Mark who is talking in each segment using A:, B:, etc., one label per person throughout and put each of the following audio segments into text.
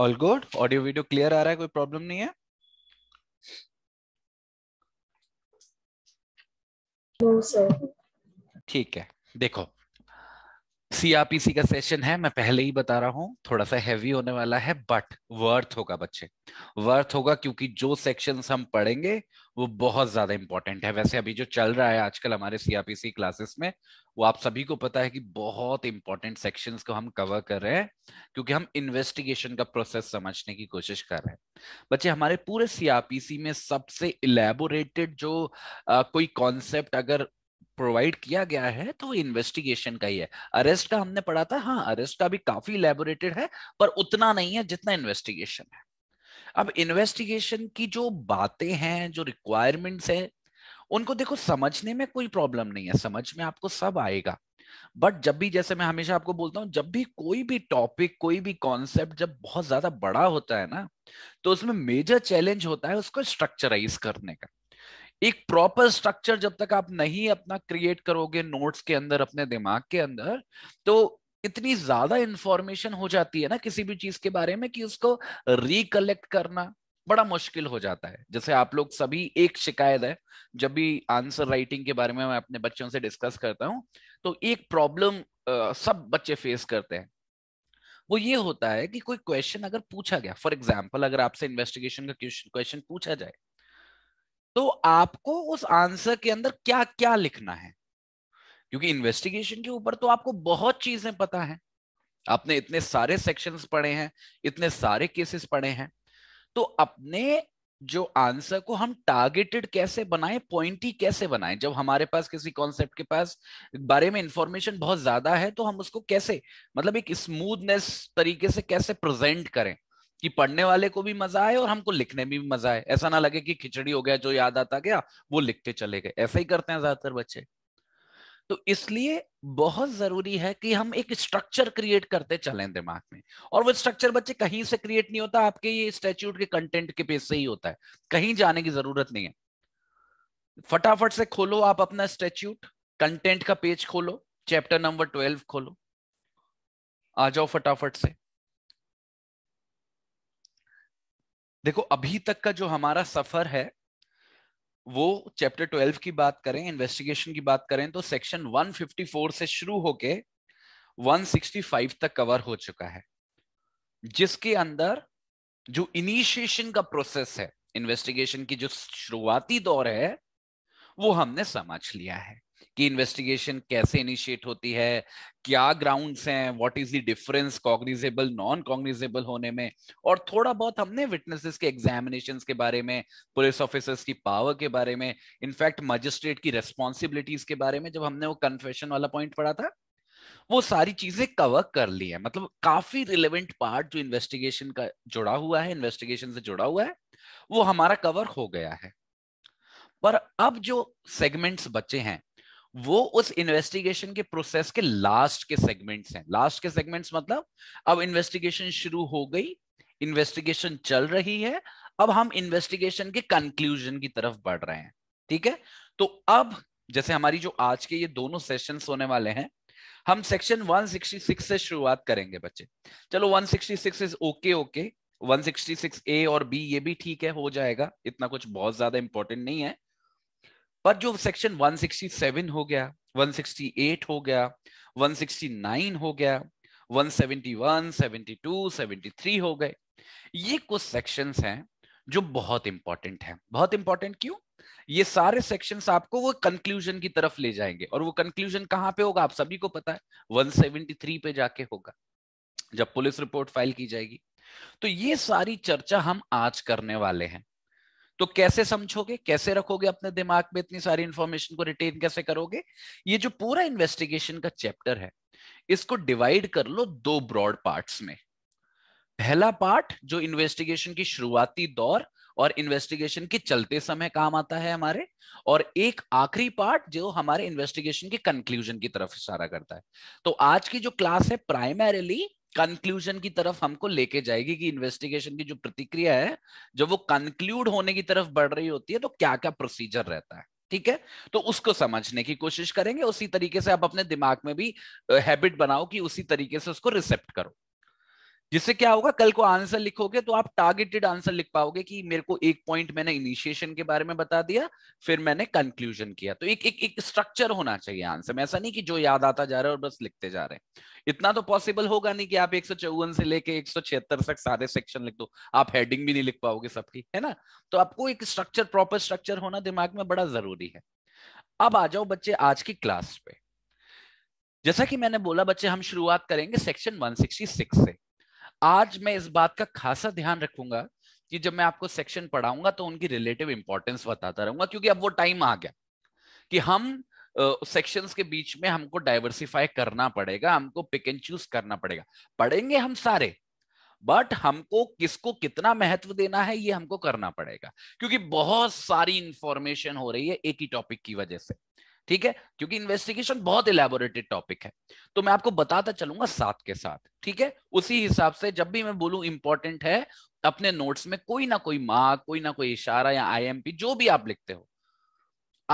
A: All good audio video clear आ रहा है कोई प्रॉब्लम नहीं है ठीक है देखो सीआरपीसी का सेशन है मैं पहले ही बता रहा हूं थोड़ा सा हैवी होने वाला है बट वर्थ होगा बच्चे वर्थ होगा क्योंकि जो सेक्शन हम पढ़ेंगे वो बहुत ज्यादा इंपॉर्टेंट है वैसे अभी जो चल रहा है आजकल हमारे सीआरपीसी क्लासेस में वो आप सभी को पता है कि बहुत इंपॉर्टेंट सेक्शंस को हम कवर कर रहे हैं क्योंकि हम इन्वेस्टिगेशन का प्रोसेस समझने की कोशिश कर रहे हैं बच्चे हमारे पूरे सीआरपीसी में सबसे इलेबोरेटेड जो आ, कोई कॉन्सेप्ट अगर प्रोवाइड किया गया है तो इन्वेस्टिगेशन का ही है अरेस्ट का हमने पढ़ा था हाँ अरेस्ट का भी काफी लेबोरेटेड है पर उतना नहीं है जितना इन्वेस्टिगेशन है अब इन्वेस्टिगेशन की जो बातें हैं जो रिक्वायरमेंट्स हैं उनको देखो समझने में कोई प्रॉब्लम नहीं है समझ में आपको सब आएगा बट जब भी जैसे मैं हमेशा आपको बोलता हूं जब भी कोई भी टॉपिक कोई भी कॉन्सेप्ट जब बहुत ज्यादा बड़ा होता है ना तो उसमें मेजर चैलेंज होता है उसको स्ट्रक्चराइज करने का एक प्रॉपर स्ट्रक्चर जब तक आप नहीं अपना क्रिएट करोगे नोट्स के अंदर अपने दिमाग के अंदर तो इतनी ज्यादा इंफॉर्मेशन हो जाती है ना किसी भी चीज के बारे में कि उसको रिकलेक्ट करना बड़ा मुश्किल हो जाता है जैसे आप लोग सभी एक शिकायत है जब भी आंसर राइटिंग के बारे में मैं अपने बच्चों से डिस्कस करता हूँ तो एक प्रॉब्लम सब बच्चे फेस करते हैं वो ये होता है कि कोई क्वेश्चन अगर पूछा गया फॉर एग्जाम्पल अगर आपसे इन्वेस्टिगेशन का क्वेश्चन पूछा जाए तो आपको उस आंसर के अंदर क्या क्या लिखना है क्योंकि इन्वेस्टिगेशन के ऊपर तो आपको बहुत चीजें पता है आपने इतने सारे सेक्शंस पढ़े हैं इतने सारे केसेस पढ़े हैं तो अपने जो आंसर को हम टारगेटेड कैसे बनाएं पॉइंटी कैसे बनाएं जब हमारे पास किसी कॉन्सेप्ट के पास बारे में इंफॉर्मेशन बहुत ज्यादा है तो हम उसको कैसे मतलब एक स्मूथनेस तरीके से कैसे प्रेजेंट करें कि पढ़ने वाले को भी मजा आए और हमको लिखने में भी मजा आए ऐसा ना लगे कि खिचड़ी हो गया जो याद आता गया वो लिखते चले गए ऐसा ही करते हैं ज्यादातर बच्चे तो इसलिए बहुत जरूरी है कि हम एक स्ट्रक्चर क्रिएट करते चलें दिमाग में और वो स्ट्रक्चर बच्चे कहीं से क्रिएट नहीं होता आपके ये स्टेच्यूट के कंटेंट के पेज से ही होता है कहीं जाने की जरूरत नहीं है फटाफट से खोलो आप अपना स्टेच्यूट कंटेंट का पेज खोलो चैप्टर नंबर ट्वेल्व खोलो आ जाओ फटाफट से देखो अभी तक का जो हमारा सफर है वो चैप्टर ट्वेल्व की बात करें इन्वेस्टिगेशन की बात करें तो सेक्शन 154 से शुरू होके 165 तक कवर हो चुका है जिसके अंदर जो इनिशिएशन का प्रोसेस है इन्वेस्टिगेशन की जो शुरुआती दौर है वो हमने समझ लिया है कि इन्वेस्टिगेशन कैसे इनिशिएट होती है क्या ग्राउंड्स हैं what is the difference cognizable non cognizable होने में और थोड़ा बहुत हमने विटनेसेस के एग्जामिनेशन के बारे में पुलिस ऑफिसर्स की पावर के बारे में इनफैक्ट मजिस्ट्रेट की रेस्पॉन्सिबिलिटीज के बारे में जब हमने वो कन्फेशन वाला पॉइंट पढ़ा था वो सारी चीजें कवर कर ली है मतलब काफी रिलेवेंट पार्ट जो इन्वेस्टिगेशन का जुड़ा हुआ है इन्वेस्टिगेशन से जुड़ा हुआ है वो हमारा कवर हो गया है पर अब जो सेगमेंट्स बचे हैं वो उस इन्वेस्टिगेशन के प्रोसेस के लास्ट के सेगमेंट्स हैं लास्ट के सेगमेंट्स मतलब अब इन्वेस्टिगेशन शुरू हो गई इन्वेस्टिगेशन चल रही है अब हम इन्वेस्टिगेशन के कंक्लूजन की तरफ बढ़ रहे हैं ठीक है तो अब जैसे हमारी जो आज के ये दोनों सेशन होने वाले हैं हम सेक्शन 166 से शुरुआत करेंगे बच्चे चलो 166 इज ओके ओके 166 ए और बी ये भी ठीक है हो जाएगा इतना कुछ बहुत ज्यादा इंपॉर्टेंट नहीं है पर जो सेक्शन 167 हो गया 168 हो गया 169 हो गया 171, 72, 73 हो गए ये कुछ सेक्शंस हैं जो बहुत इंपॉर्टेंट हैं बहुत इंपॉर्टेंट क्यों ये सारे सेक्शंस आपको वो कंक्लूजन की तरफ ले जाएंगे और वो कंक्लूजन कहां पे होगा आप सभी को पता है 173 पे जाके होगा जब पुलिस रिपोर्ट फाइल की जाएगी तो ये सारी चर्चा हम आज करने वाले हैं तो कैसे समझोगे कैसे रखोगे अपने दिमाग में इतनी सारी इंफॉर्मेशन को रिटेन कैसे करोगे ये जो पूरा इन्वेस्टिगेशन का चैप्टर है इसको डिवाइड कर लो दो ब्रॉड पार्ट्स में पहला पार्ट जो इन्वेस्टिगेशन की शुरुआती दौर और इन्वेस्टिगेशन के चलते समय काम आता है हमारे और एक आखिरी पार्ट जो हमारे इन्वेस्टिगेशन के कंक्लूजन की तरफ इशारा करता है तो आज की जो क्लास है प्राइमरीली कंक्लूजन की तरफ हमको लेके जाएगी कि इन्वेस्टिगेशन की जो प्रतिक्रिया है जब वो कंक्लूड होने की तरफ बढ़ रही होती है तो क्या क्या प्रोसीजर रहता है ठीक है तो उसको समझने की कोशिश करेंगे उसी तरीके से आप अपने दिमाग में भी हैबिट बनाओ कि उसी तरीके से उसको रिसेप्ट करो जिससे क्या होगा कल को आंसर लिखोगे तो आप टारगेटेड आंसर लिख पाओगे कि मेरे को एक पॉइंट मैंने इनिशिएशन के बारे में बता दिया फिर मैंने कंक्लूजन किया तो एक एक एक स्ट्रक्चर होना चाहिए आंसर में ऐसा नहीं कि जो याद आता जा रहा है और बस लिखते जा रहे हैं इतना तो पॉसिबल होगा नहीं कि आप एक से लेके एक तक सारे सेक्शन लिख दो आप हेडिंग भी नहीं लिख पाओगे सबकी है ना तो आपको एक स्ट्रक्चर प्रॉपर स्ट्रक्चर होना दिमाग में बड़ा जरूरी है अब आ जाओ बच्चे आज की क्लास पे जैसा कि मैंने बोला बच्चे हम शुरुआत करेंगे सेक्शन 166 से आज मैं इस बात का खासा ध्यान रखूंगा कि जब मैं आपको सेक्शन पढ़ाऊंगा तो उनकी रिलेटिव इंपॉर्टेंस बताता रहूंगा क्योंकि अब वो टाइम आ गया कि हम सेक्शंस uh, के बीच में हमको डाइवर्सिफाई करना पड़ेगा हमको पिक एंड चूज करना पड़ेगा पढ़ेंगे हम सारे बट हमको किसको कितना महत्व देना है ये हमको करना पड़ेगा क्योंकि बहुत सारी इंफॉर्मेशन हो रही है एक ही टॉपिक की वजह से ठीक है क्योंकि इन्वेस्टिगेशन बहुत इलेबोरेटेड टॉपिक है तो मैं आपको बताता चलूंगा साथ के साथ ठीक है उसी हिसाब से जब भी मैं बोलूं इंपॉर्टेंट है अपने नोट्स में कोई ना कोई मार्क कोई ना कोई इशारा या आईएमपी जो भी आप लिखते हो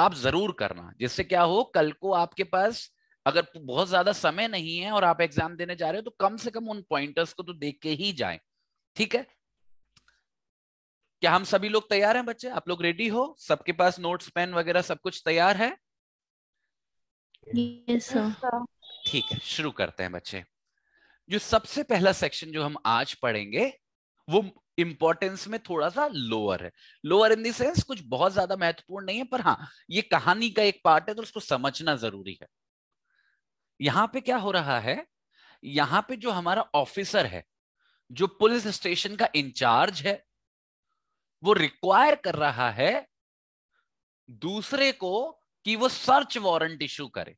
A: आप जरूर करना जिससे क्या हो कल को आपके पास अगर बहुत ज्यादा समय नहीं है और आप एग्जाम देने जा रहे हो तो कम से कम उन पॉइंटर्स को तो देख के ही जाए ठीक है क्या हम सभी लोग तैयार हैं बच्चे आप लोग रेडी हो सबके पास नोट्स पेन वगैरह सब कुछ तैयार है
B: yes,
A: ठीक है शुरू करते हैं बच्चे जो सबसे पहला सेक्शन जो हम आज पढ़ेंगे वो इंपॉर्टेंस में थोड़ा सा लोअर है लोअर इन देंस कुछ बहुत ज्यादा महत्वपूर्ण नहीं है पर हाँ ये कहानी का एक पार्ट है तो उसको समझना जरूरी है यहाँ पे क्या हो रहा है यहाँ पे जो हमारा ऑफिसर है जो पुलिस स्टेशन का इंचार्ज है वो रिक्वायर कर रहा है दूसरे को कि वो सर्च वारंट इशू करे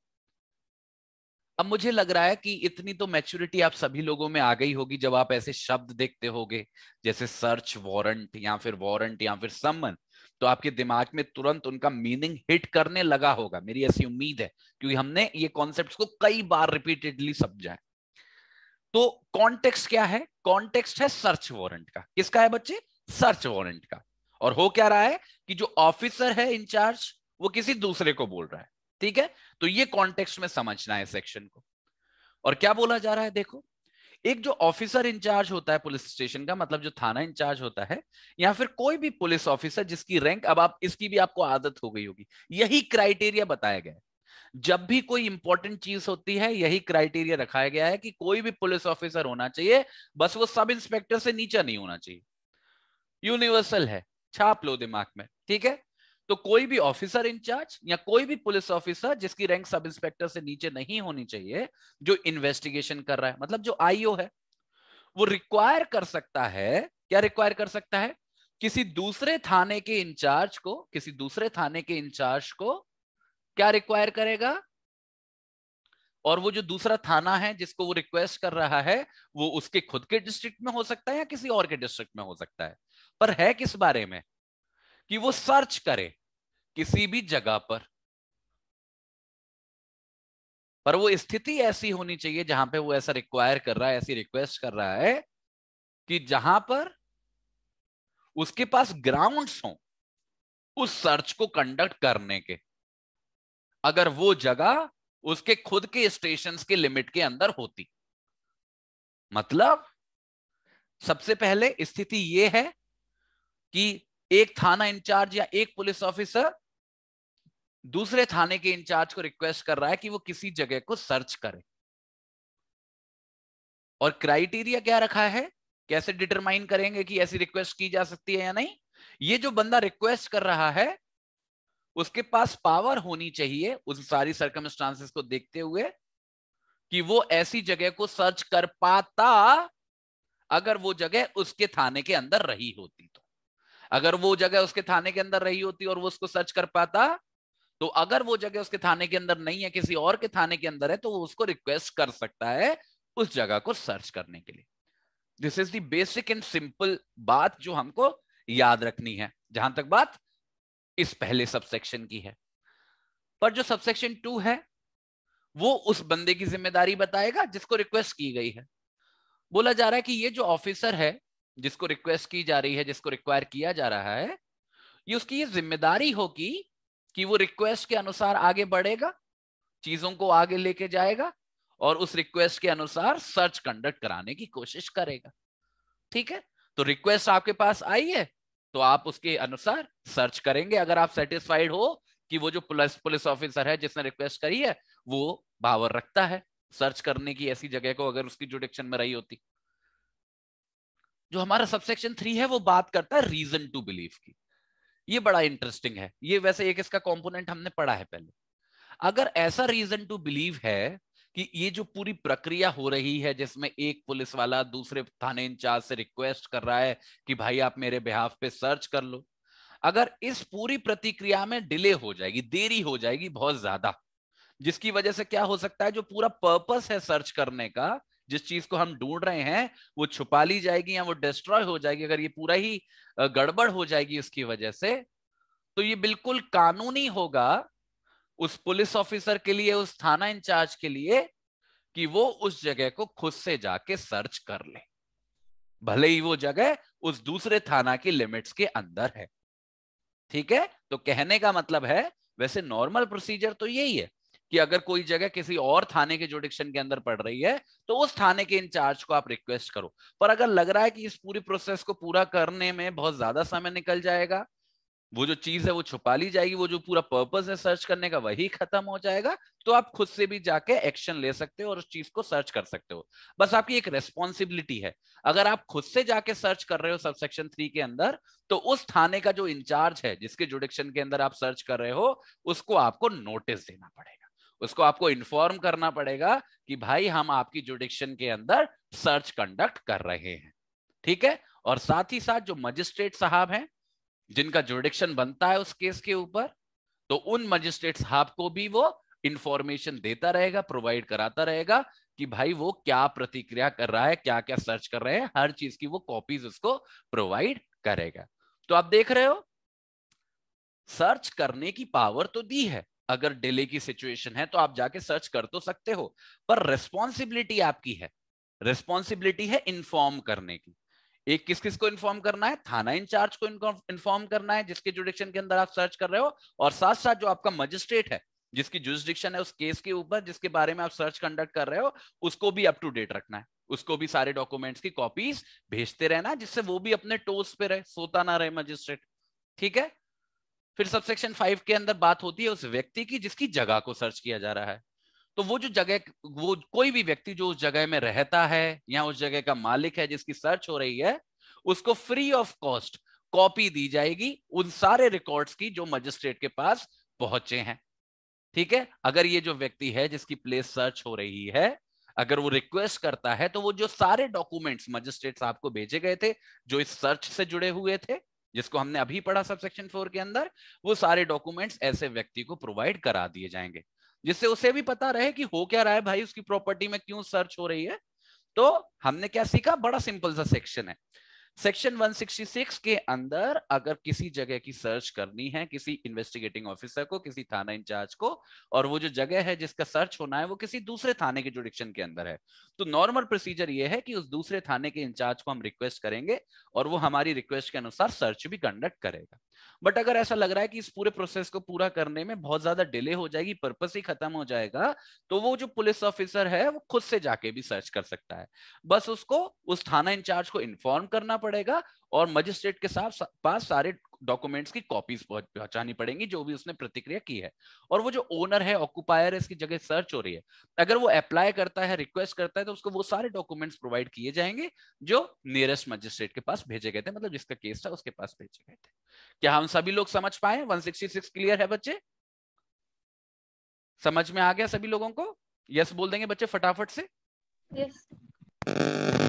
A: अब मुझे लग रहा है कि इतनी तो मैच्योरिटी आप सभी लोगों में आ गई होगी जब आप ऐसे शब्द देखते होगे जैसे सर्च वारंट या फिर वारंट या फिर समन तो आपके दिमाग में तुरंत उनका मीनिंग हिट करने लगा होगा मेरी ऐसी उम्मीद है क्योंकि हमने ये कॉन्सेप्ट को कई बार रिपीटेडली समझा है तो कॉन्टेक्स्ट क्या है कॉन्टेक्स्ट है सर्च वारंट का किसका है बच्चे सर्च वारंट का और हो क्या रहा है कि जो ऑफिसर है इंचार्ज वो किसी दूसरे को बोल रहा है ठीक है तो ये कॉन्टेक्स्ट में समझना है सेक्शन को और क्या बोला जा रहा है देखो एक जो ऑफिसर इंचार्ज होता है पुलिस स्टेशन का मतलब जो थाना इंचार्ज होता है या फिर कोई भी पुलिस ऑफिसर जिसकी रैंक अब आप इसकी भी आपको आदत हो गई होगी यही क्राइटेरिया बताया गया है जब भी कोई इंपॉर्टेंट चीज होती है यही क्राइटेरिया रखा गया है कि कोई भी पुलिस ऑफिसर होना चाहिए बस वो सब इंस्पेक्टर से नीचा नहीं होना चाहिए यूनिवर्सल है छाप लो दिमाग में ठीक है तो कोई भी ऑफिसर इंचार्ज या कोई भी पुलिस ऑफिसर जिसकी रैंक सब इंस्पेक्टर से नीचे नहीं होनी चाहिए जो इन्वेस्टिगेशन कर रहा है मतलब जो आईओ है वो रिक्वायर कर सकता है क्या रिक्वायर कर सकता है किसी दूसरे थाने के इंचार्ज को किसी दूसरे थाने के इंचार्ज को क्या रिक्वायर करेगा और वो जो दूसरा थाना है जिसको वो रिक्वेस्ट कर रहा है वो उसके खुद के डिस्ट्रिक्ट में हो सकता है या किसी और के डिस्ट्रिक्ट में हो सकता है पर है किस बारे में कि वो सर्च करे किसी भी जगह पर पर वो स्थिति ऐसी होनी चाहिए जहां पे वो ऐसा रिक्वायर कर रहा है ऐसी रिक्वेस्ट कर रहा है कि जहां पर उसके पास ग्राउंड्स हो उस सर्च को कंडक्ट करने के अगर वो जगह उसके खुद के स्टेशन के लिमिट के अंदर होती मतलब सबसे पहले स्थिति यह है कि एक थाना इंचार्ज या एक पुलिस ऑफिसर दूसरे थाने के इंचार्ज को रिक्वेस्ट कर रहा है कि वो किसी जगह को सर्च करे और क्राइटेरिया क्या रखा है कैसे डिटरमाइन करेंगे कि ऐसी रिक्वेस्ट की जा सकती है या नहीं ये जो बंदा रिक्वेस्ट कर रहा है उसके पास पावर होनी चाहिए उस सारी सर्कमस्टांसिस को देखते हुए कि वो ऐसी जगह को सर्च कर पाता अगर वो जगह उसके थाने के अंदर रही होती तो अगर वो जगह उसके थाने के अंदर रही होती और वो उसको सर्च कर पाता तो अगर वो जगह उसके थाने के अंदर नहीं है किसी और के थाने के अंदर है तो वो उसको रिक्वेस्ट कर सकता है उस जगह को सर्च करने के लिए this is the basic and simple बात जो हमको याद रखनी है जहां तक बात इस पहले सबसेक्शन की है पर जो सबसेक्शन टू है वो उस बंदे की जिम्मेदारी बताएगा जिसको रिक्वेस्ट की गई है बोला जा रहा है कि ये जो ऑफिसर है जिसको रिक्वेस्ट की जा रही है जिसको रिक्वायर किया जा रहा है ये उसकी ये जिम्मेदारी होगी कि वो रिक्वेस्ट के अनुसार आगे बढ़ेगा चीजों को आगे लेके जाएगा और उस रिक्वेस्ट के अनुसार सर्च कंडक्ट कराने की कोशिश करेगा ठीक है तो रिक्वेस्ट आपके पास आई है तो आप उसके अनुसार सर्च करेंगे अगर आप सेटिस्फाइड हो कि वो जो पुलिस पुलिस ऑफिसर है जिसने रिक्वेस्ट करी है वो बावर रखता है सर्च करने की ऐसी जगह को अगर उसकी जुडिक्शन में रही होती जो हमारा सबसेक्शन थ्री है वो बात करता है रीजन टू बिलीव की ये बड़ा इंटरेस्टिंग है ये वैसे एक इसका कंपोनेंट हमने पढ़ा है पहले अगर ऐसा रीजन टू बिलीव है कि ये जो पूरी प्रक्रिया हो रही है जिसमें एक पुलिस वाला दूसरे थाने इंचार्ज से रिक्वेस्ट कर रहा है कि भाई आप मेरे बिहाफ पे सर्च कर लो अगर इस पूरी प्रतिक्रिया में डिले हो जाएगी देरी हो जाएगी बहुत ज्यादा जिसकी वजह से क्या हो सकता है जो पूरा पर्पस है सर्च करने का जिस चीज को हम ढूंढ रहे हैं वो छुपा ली जाएगी या वो डिस्ट्रॉय हो जाएगी अगर ये पूरा ही गड़बड़ हो जाएगी उसकी वजह से तो ये बिल्कुल कानूनी होगा उस पुलिस ऑफिसर के लिए उस थाना इंचार्ज के लिए कि वो उस जगह को खुद से जाके सर्च कर ले भले ही वो जगह उस दूसरे थाना की लिमिट्स के अंदर है ठीक है तो कहने का मतलब है वैसे नॉर्मल प्रोसीजर तो यही है कि अगर कोई जगह किसी और थाने के जुडिक्शन के अंदर पड़ रही है तो उस थाने के इंचार्ज को आप रिक्वेस्ट करो पर अगर लग रहा है कि इस पूरी प्रोसेस को पूरा करने में बहुत ज्यादा समय निकल जाएगा वो जो चीज है वो छुपा ली जाएगी वो जो पूरा पर्पज है सर्च करने का वही खत्म हो जाएगा तो आप खुद से भी जाके एक्शन ले सकते हो और उस चीज को सर्च कर सकते हो बस आपकी एक रेस्पॉन्सिबिलिटी है अगर आप खुद से जाके सर्च कर रहे हो सब सेक्शन थ्री के अंदर तो उस थाने का जो इंचार्ज है जिसके जुडिक्शन के अंदर आप सर्च कर रहे हो उसको आपको नोटिस देना पड़ेगा उसको आपको इन्फॉर्म करना पड़ेगा कि भाई हम आपकी जुडिक्शन के अंदर सर्च कंडक्ट कर रहे हैं ठीक है और साथ ही साथ जो मजिस्ट्रेट साहब हैं जिनका जुडिक्शन बनता है उस केस के ऊपर तो उन मजिस्ट्रेट साहब को भी वो इंफॉर्मेशन देता रहेगा प्रोवाइड कराता रहेगा कि भाई वो क्या प्रतिक्रिया कर रहा है क्या क्या सर्च कर रहे हैं हर चीज की वो कॉपीज उसको प्रोवाइड करेगा तो आप देख रहे हो सर्च करने की पावर तो दी है अगर डिले की सिचुएशन है तो आप जाके सर्च कर तो सकते हो पर रेस्पॉन्सिबिलिटी आपकी है रेस्पॉन्सिबिलिटी है इन्फॉर्म करने की एक किस किस को इन्फॉर्म करना है थाना इंचार्ज को इन्फॉर्म करना है जिसके जुडिक्शन के अंदर आप सर्च कर रहे हो और साथ साथ जो आपका मजिस्ट्रेट है जिसकी जुडिक्शन है उस केस के ऊपर जिसके बारे में आप सर्च कंडक्ट कर रहे हो उसको भी अप टू डेट रखना है उसको भी सारे डॉक्यूमेंट्स की कॉपीज भेजते रहना जिससे वो भी अपने टोस पे रहे सोता ना रहे मजिस्ट्रेट ठीक है फिर सबसेक्शन फाइव के अंदर बात होती है उस व्यक्ति की जिसकी जगह को सर्च किया जा रहा है तो वो जो जगह वो कोई भी व्यक्ति जो उस जगह में रहता है या उस जगह का मालिक है जिसकी सर्च हो रही है उसको फ्री ऑफ कॉस्ट कॉपी दी जाएगी उन सारे रिकॉर्ड्स की जो मजिस्ट्रेट के पास पहुंचे हैं ठीक है अगर ये जो व्यक्ति है जिसकी प्लेस सर्च हो रही है अगर वो रिक्वेस्ट करता है तो वो जो सारे डॉक्यूमेंट्स मजिस्ट्रेट साहब को भेजे गए थे जो इस सर्च से जुड़े हुए थे जिसको हमने अभी पढ़ा सब सेक्शन फोर के अंदर वो सारे डॉक्यूमेंट्स ऐसे व्यक्ति को प्रोवाइड करा दिए जाएंगे जिससे उसे भी पता रहे कि हो क्या रहा है भाई उसकी प्रॉपर्टी में क्यों सर्च हो रही है तो हमने क्या सीखा बड़ा सिंपल सा सेक्शन है सेक्शन 166 के अंदर अगर किसी जगह की सर्च करनी है किसी इन्वेस्टिगेटिंग ऑफिसर को किसी थाना इंचार्ज को और वो जो जगह है जिसका सर्च होना है वो किसी दूसरे थाने के जुडिक्शन के अंदर है तो नॉर्मल प्रोसीजर ये है कि उस दूसरे थाने के इंचार्ज को हम रिक्वेस्ट करेंगे और वो हमारी रिक्वेस्ट के अनुसार सर्च भी कंडक्ट करेगा बट अगर ऐसा लग रहा है कि इस पूरे प्रोसेस को पूरा करने में बहुत ज्यादा डिले हो जाएगी पर्पस ही खत्म हो जाएगा तो वो जो पुलिस ऑफिसर है वो खुद से जाके भी सर्च कर सकता है बस उसको उस थाना इंचार्ज को इन्फॉर्म करना पड़ेगा और मजिस्ट्रेट के साथ पास सारे डॉक्यूमेंट्स की कॉपीज पहुंचानी पड़ेंगी जो भी उसने प्रतिक्रिया की है और वो जो ओनर है ऑक्यूपायर है इसकी जगह सर्च हो रही है अगर वो अप्लाई करता है रिक्वेस्ट करता है तो उसको वो सारे डॉक्यूमेंट्स प्रोवाइड किए जाएंगे जो नियरेस्ट मजिस्ट्रेट के पास भेजे गए थे मतलब जिसका केस था उसके पास भेजे गए थे क्या हम सभी लोग समझ पाए वन क्लियर है बच्चे समझ में आ गया सभी लोगों को यस yes बोल देंगे बच्चे फटाफट से yes.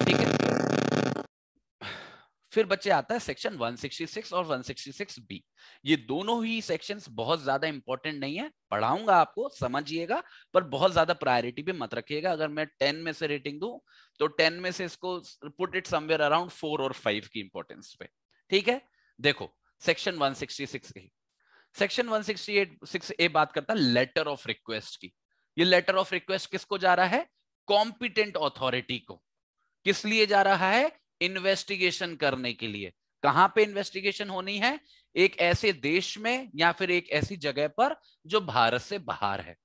A: ठीक है फिर बच्चे आता है सेक्शन 166 और 166 बी ये दोनों ही सेक्शंस बहुत ज्यादा इंपॉर्टेंट नहीं है पढ़ाऊंगा आपको समझिएगा पर बहुत ज्यादा प्रायोरिटी भी मत रखिएगा अगर मैं टेन में से रेटिंग दू तो टेन में से इसको put it somewhere around four और फाइव की इंपॉर्टेंस पे ठीक है देखो section one A section one A बात करता है लेटर ऑफ रिक्वेस्ट की ये लेटर ऑफ रिक्वेस्ट किसको जा रहा है कॉम्पिटेंट ऑथोरिटी को किस लिए जा रहा है इन्वेस्टिगेशन करने के लिए कहां पे इन्वेस्टिगेशन होनी है एक ऐसे देश में या फिर एक ऐसी जगह पर जो भारत से बाहर है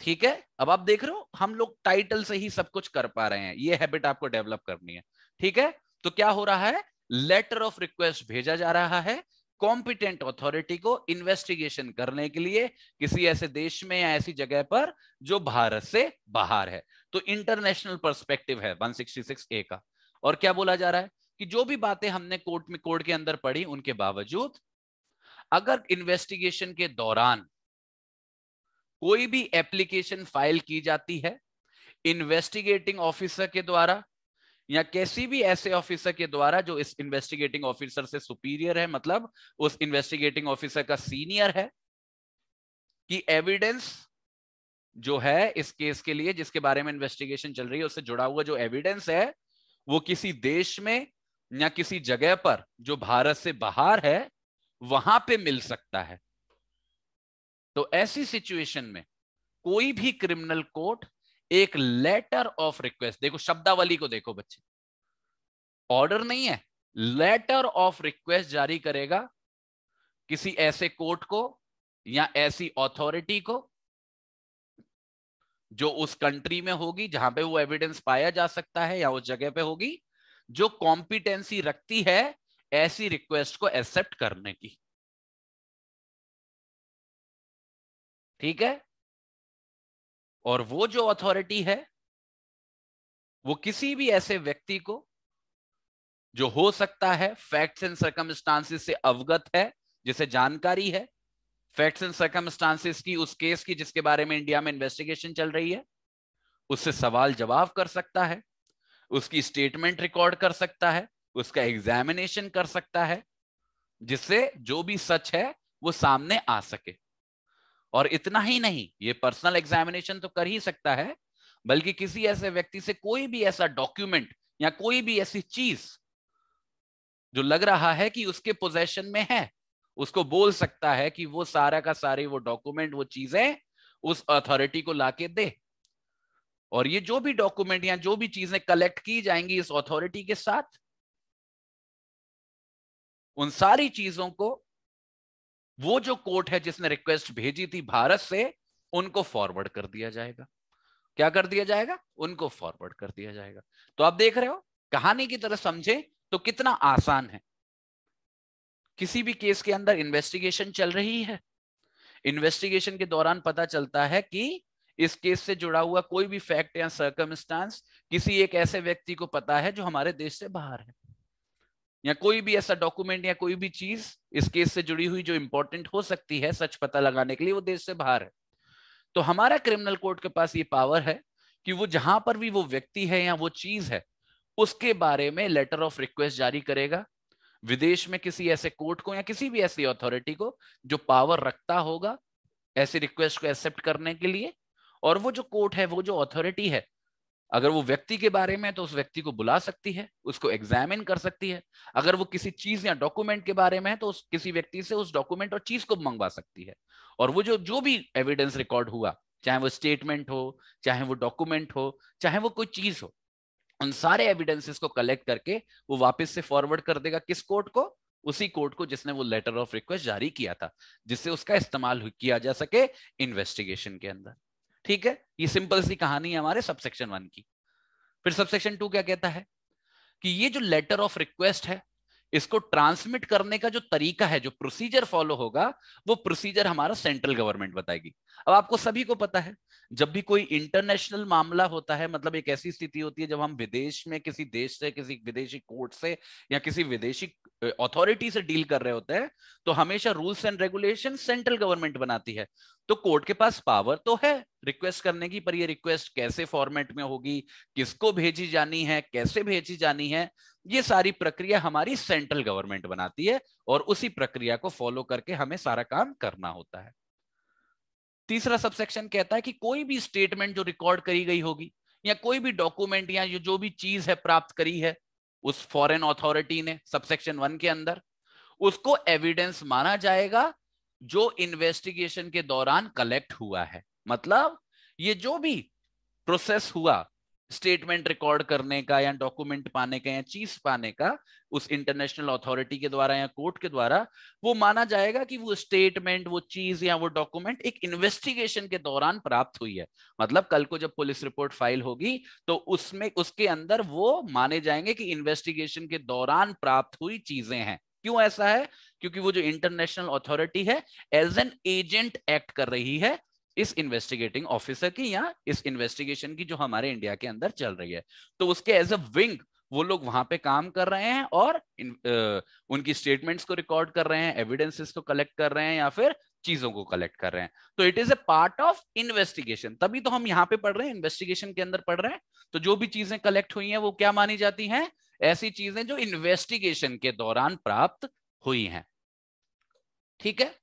A: ठीक है अब आप देख रहे हो हम लोग टाइटल से ही सब कुछ कर पा रहे हैं ये हैबिट आपको डेवलप करनी है ठीक है तो क्या हो रहा है लेटर ऑफ रिक्वेस्ट भेजा जा रहा है कॉम्पिटेंट अथॉरिटी को इन्वेस्टिगेशन करने के लिए किसी ऐसे देश में या ऐसी जगह पर जो भारत से बाहर है तो इंटरनेशनल पर्सपेक्टिव है 166 ए का और क्या बोला जा रहा है कि जो भी बातें हमने कोर्ट में कोर्ट के अंदर पढ़ी उनके बावजूद अगर इन्वेस्टिगेशन के दौरान कोई भी एप्लीकेशन फाइल की जाती है इन्वेस्टिगेटिंग ऑफिसर के द्वारा या किसी भी ऐसे ऑफिसर के द्वारा जो इस इन्वेस्टिगेटिंग ऑफिसर से सुपीरियर है मतलब उस इन्वेस्टिगेटिंग ऑफिसर का सीनियर है कि एविडेंस जो है इस केस के लिए जिसके बारे में इन्वेस्टिगेशन चल रही है उससे जुड़ा हुआ जो एविडेंस है वो किसी देश में या किसी जगह पर जो भारत से बाहर है वहां पे मिल सकता है तो ऐसी सिचुएशन में कोई भी क्रिमिनल कोर्ट एक लेटर ऑफ रिक्वेस्ट देखो शब्दावली को देखो बच्चे ऑर्डर नहीं है लेटर ऑफ रिक्वेस्ट जारी करेगा किसी ऐसे कोर्ट को या ऐसी अथॉरिटी को जो उस कंट्री में होगी जहां पे वो एविडेंस पाया जा सकता है या उस जगह पे होगी जो कॉम्पिटेंसी रखती है ऐसी रिक्वेस्ट को एक्सेप्ट करने की
C: ठीक है और वो जो अथॉरिटी है
A: वो किसी भी ऐसे व्यक्ति को जो हो सकता है फैक्ट्स एंड सर्कमस्टांसिस से अवगत है जिसे जानकारी है फैक्ट्स एंड सर्कमस्टांसिस की उस केस की जिसके बारे में इंडिया में इन्वेस्टिगेशन चल रही है उससे सवाल जवाब कर सकता है उसकी स्टेटमेंट रिकॉर्ड कर सकता है उसका एग्जामिनेशन कर सकता है जिससे जो भी सच है वो सामने आ सके और इतना ही नहीं ये पर्सनल एग्जामिनेशन तो कर ही सकता है बल्कि किसी ऐसे व्यक्ति से कोई भी ऐसा डॉक्यूमेंट या कोई भी ऐसी चीज जो लग रहा है कि उसके पोजेशन में है उसको बोल सकता है कि वो सारा का सारे वो डॉक्यूमेंट वो चीजें उस अथॉरिटी को लाके दे और ये जो भी डॉक्यूमेंट या जो भी चीजें कलेक्ट की जाएंगी इस अथॉरिटी के साथ उन सारी चीजों को वो जो कोर्ट है जिसने रिक्वेस्ट भेजी थी भारत से उनको फॉरवर्ड कर दिया जाएगा क्या कर दिया जाएगा उनको फॉरवर्ड कर दिया जाएगा तो आप देख रहे हो कहानी की तरह समझे तो कितना आसान है किसी भी केस के अंदर इन्वेस्टिगेशन चल रही है इन्वेस्टिगेशन के दौरान पता चलता है कि इस केस से जुड़ा हुआ कोई भी फैक्ट या सर्कमस्टांस किसी एक ऐसे व्यक्ति को पता है जो हमारे देश से बाहर है या कोई भी ऐसा डॉक्यूमेंट या कोई भी चीज इस केस से जुड़ी हुई जो इंपॉर्टेंट हो सकती है सच पता लगाने के लिए वो देश से बाहर है तो हमारा क्रिमिनल कोर्ट के पास ये पावर है कि वो जहां पर भी वो व्यक्ति है या वो चीज है उसके बारे में लेटर ऑफ रिक्वेस्ट जारी करेगा विदेश में किसी ऐसे कोर्ट को या किसी भी ऐसी अथॉरिटी को जो पावर रखता होगा ऐसी रिक्वेस्ट को एक्सेप्ट करने के लिए और वो जो कोर्ट है वो जो अथॉरिटी है अगर वो व्यक्ति के बारे में तो उस व्यक्ति को बुला सकती है उसको एग्जामिन कर सकती है अगर वो किसी चीज या डॉक्यूमेंट के बारे में है तो उस किसी व्यक्ति से उस डॉक्यूमेंट और चीज को मंगवा सकती है और वो जो जो भी एविडेंस रिकॉर्ड हुआ चाहे वो स्टेटमेंट हो चाहे वो डॉक्यूमेंट हो चाहे वो कोई चीज हो उन सारे एविडेंसेस को कलेक्ट करके वो वापस से फॉरवर्ड कर देगा किस कोर्ट को उसी कोर्ट को जिसने वो लेटर ऑफ रिक्वेस्ट जारी किया था जिससे उसका इस्तेमाल किया जा सके इन्वेस्टिगेशन के अंदर ठीक है ये सिंपल सी कहानी है हमारे सबसेक्शन वन की फिर सबसेक्शन टू क्या कहता है कि ये जो लेटर ऑफ रिक्वेस्ट है इसको ट्रांसमिट करने का जो तरीका है जो प्रोसीजर फॉलो होगा वो प्रोसीजर हमारा सेंट्रल गवर्नमेंट बताएगी अब आपको सभी को पता है जब भी कोई इंटरनेशनल मामला होता है मतलब एक ऐसी स्थिति होती है जब हम विदेश में किसी देश से किसी विदेशी कोर्ट से या किसी विदेशी अथॉरिटी से डील कर रहे होते हैं तो हमेशा rules and regulation central government बनाती है तो कोर्ट के पास पावर तो है रिक्वेस्ट करने की पर ये रिक्वेस्ट कैसे फॉर्मेट में होगी किसको भेजी जानी है कैसे भेजी जानी है ये सारी प्रक्रिया हमारी सेंट्रल गवर्नमेंट बनाती है और उसी प्रक्रिया को फॉलो करके हमें सारा काम करना होता है तीसरा सबसेक्शन कहता है कि कोई भी स्टेटमेंट जो रिकॉर्ड करी गई होगी या कोई भी डॉक्यूमेंट या जो भी चीज है प्राप्त करी है उस फॉरेन अथॉरिटी ने सबसेक्शन वन के अंदर उसको एविडेंस माना जाएगा जो इन्वेस्टिगेशन के दौरान कलेक्ट हुआ है मतलब ये जो भी प्रोसेस हुआ स्टेटमेंट रिकॉर्ड करने का या डॉक्यूमेंट पाने का या चीज पाने का उस इंटरनेशनल अथॉरिटी के द्वारा या कोर्ट के द्वारा वो माना जाएगा कि वो स्टेटमेंट वो चीज या वो डॉक्यूमेंट एक इन्वेस्टिगेशन के दौरान प्राप्त हुई है मतलब कल को जब पुलिस रिपोर्ट फाइल होगी तो उसमें उसके अंदर वो माने जाएंगे कि इन्वेस्टिगेशन के दौरान प्राप्त हुई चीजें हैं क्यों ऐसा है क्योंकि वो जो इंटरनेशनल अथॉरिटी है एज एन एजेंट एक्ट कर रही है इस इन्वेस्टिगेटिंग ऑफिसर की या इस इन्वेस्टिगेशन की जो हमारे इंडिया के अंदर चल रही है तो उसके एज अ विंग वो लोग वहां पे काम कर रहे हैं और इन, आ, उनकी स्टेटमेंट्स को रिकॉर्ड कर रहे हैं एविडेंसेस को कलेक्ट कर रहे हैं या फिर चीजों को कलेक्ट कर रहे हैं तो it is a part of investigation तभी तो हम यहाँ पे पढ़ रहे हैं इन्वेस्टिगेशन के अंदर पढ़ रहे हैं तो जो भी चीजें कलेक्ट हुई हैं वो क्या मानी जाती हैं ऐसी चीजें जो इन्वेस्टिगेशन के दौरान प्राप्त हुई हैं ठीक है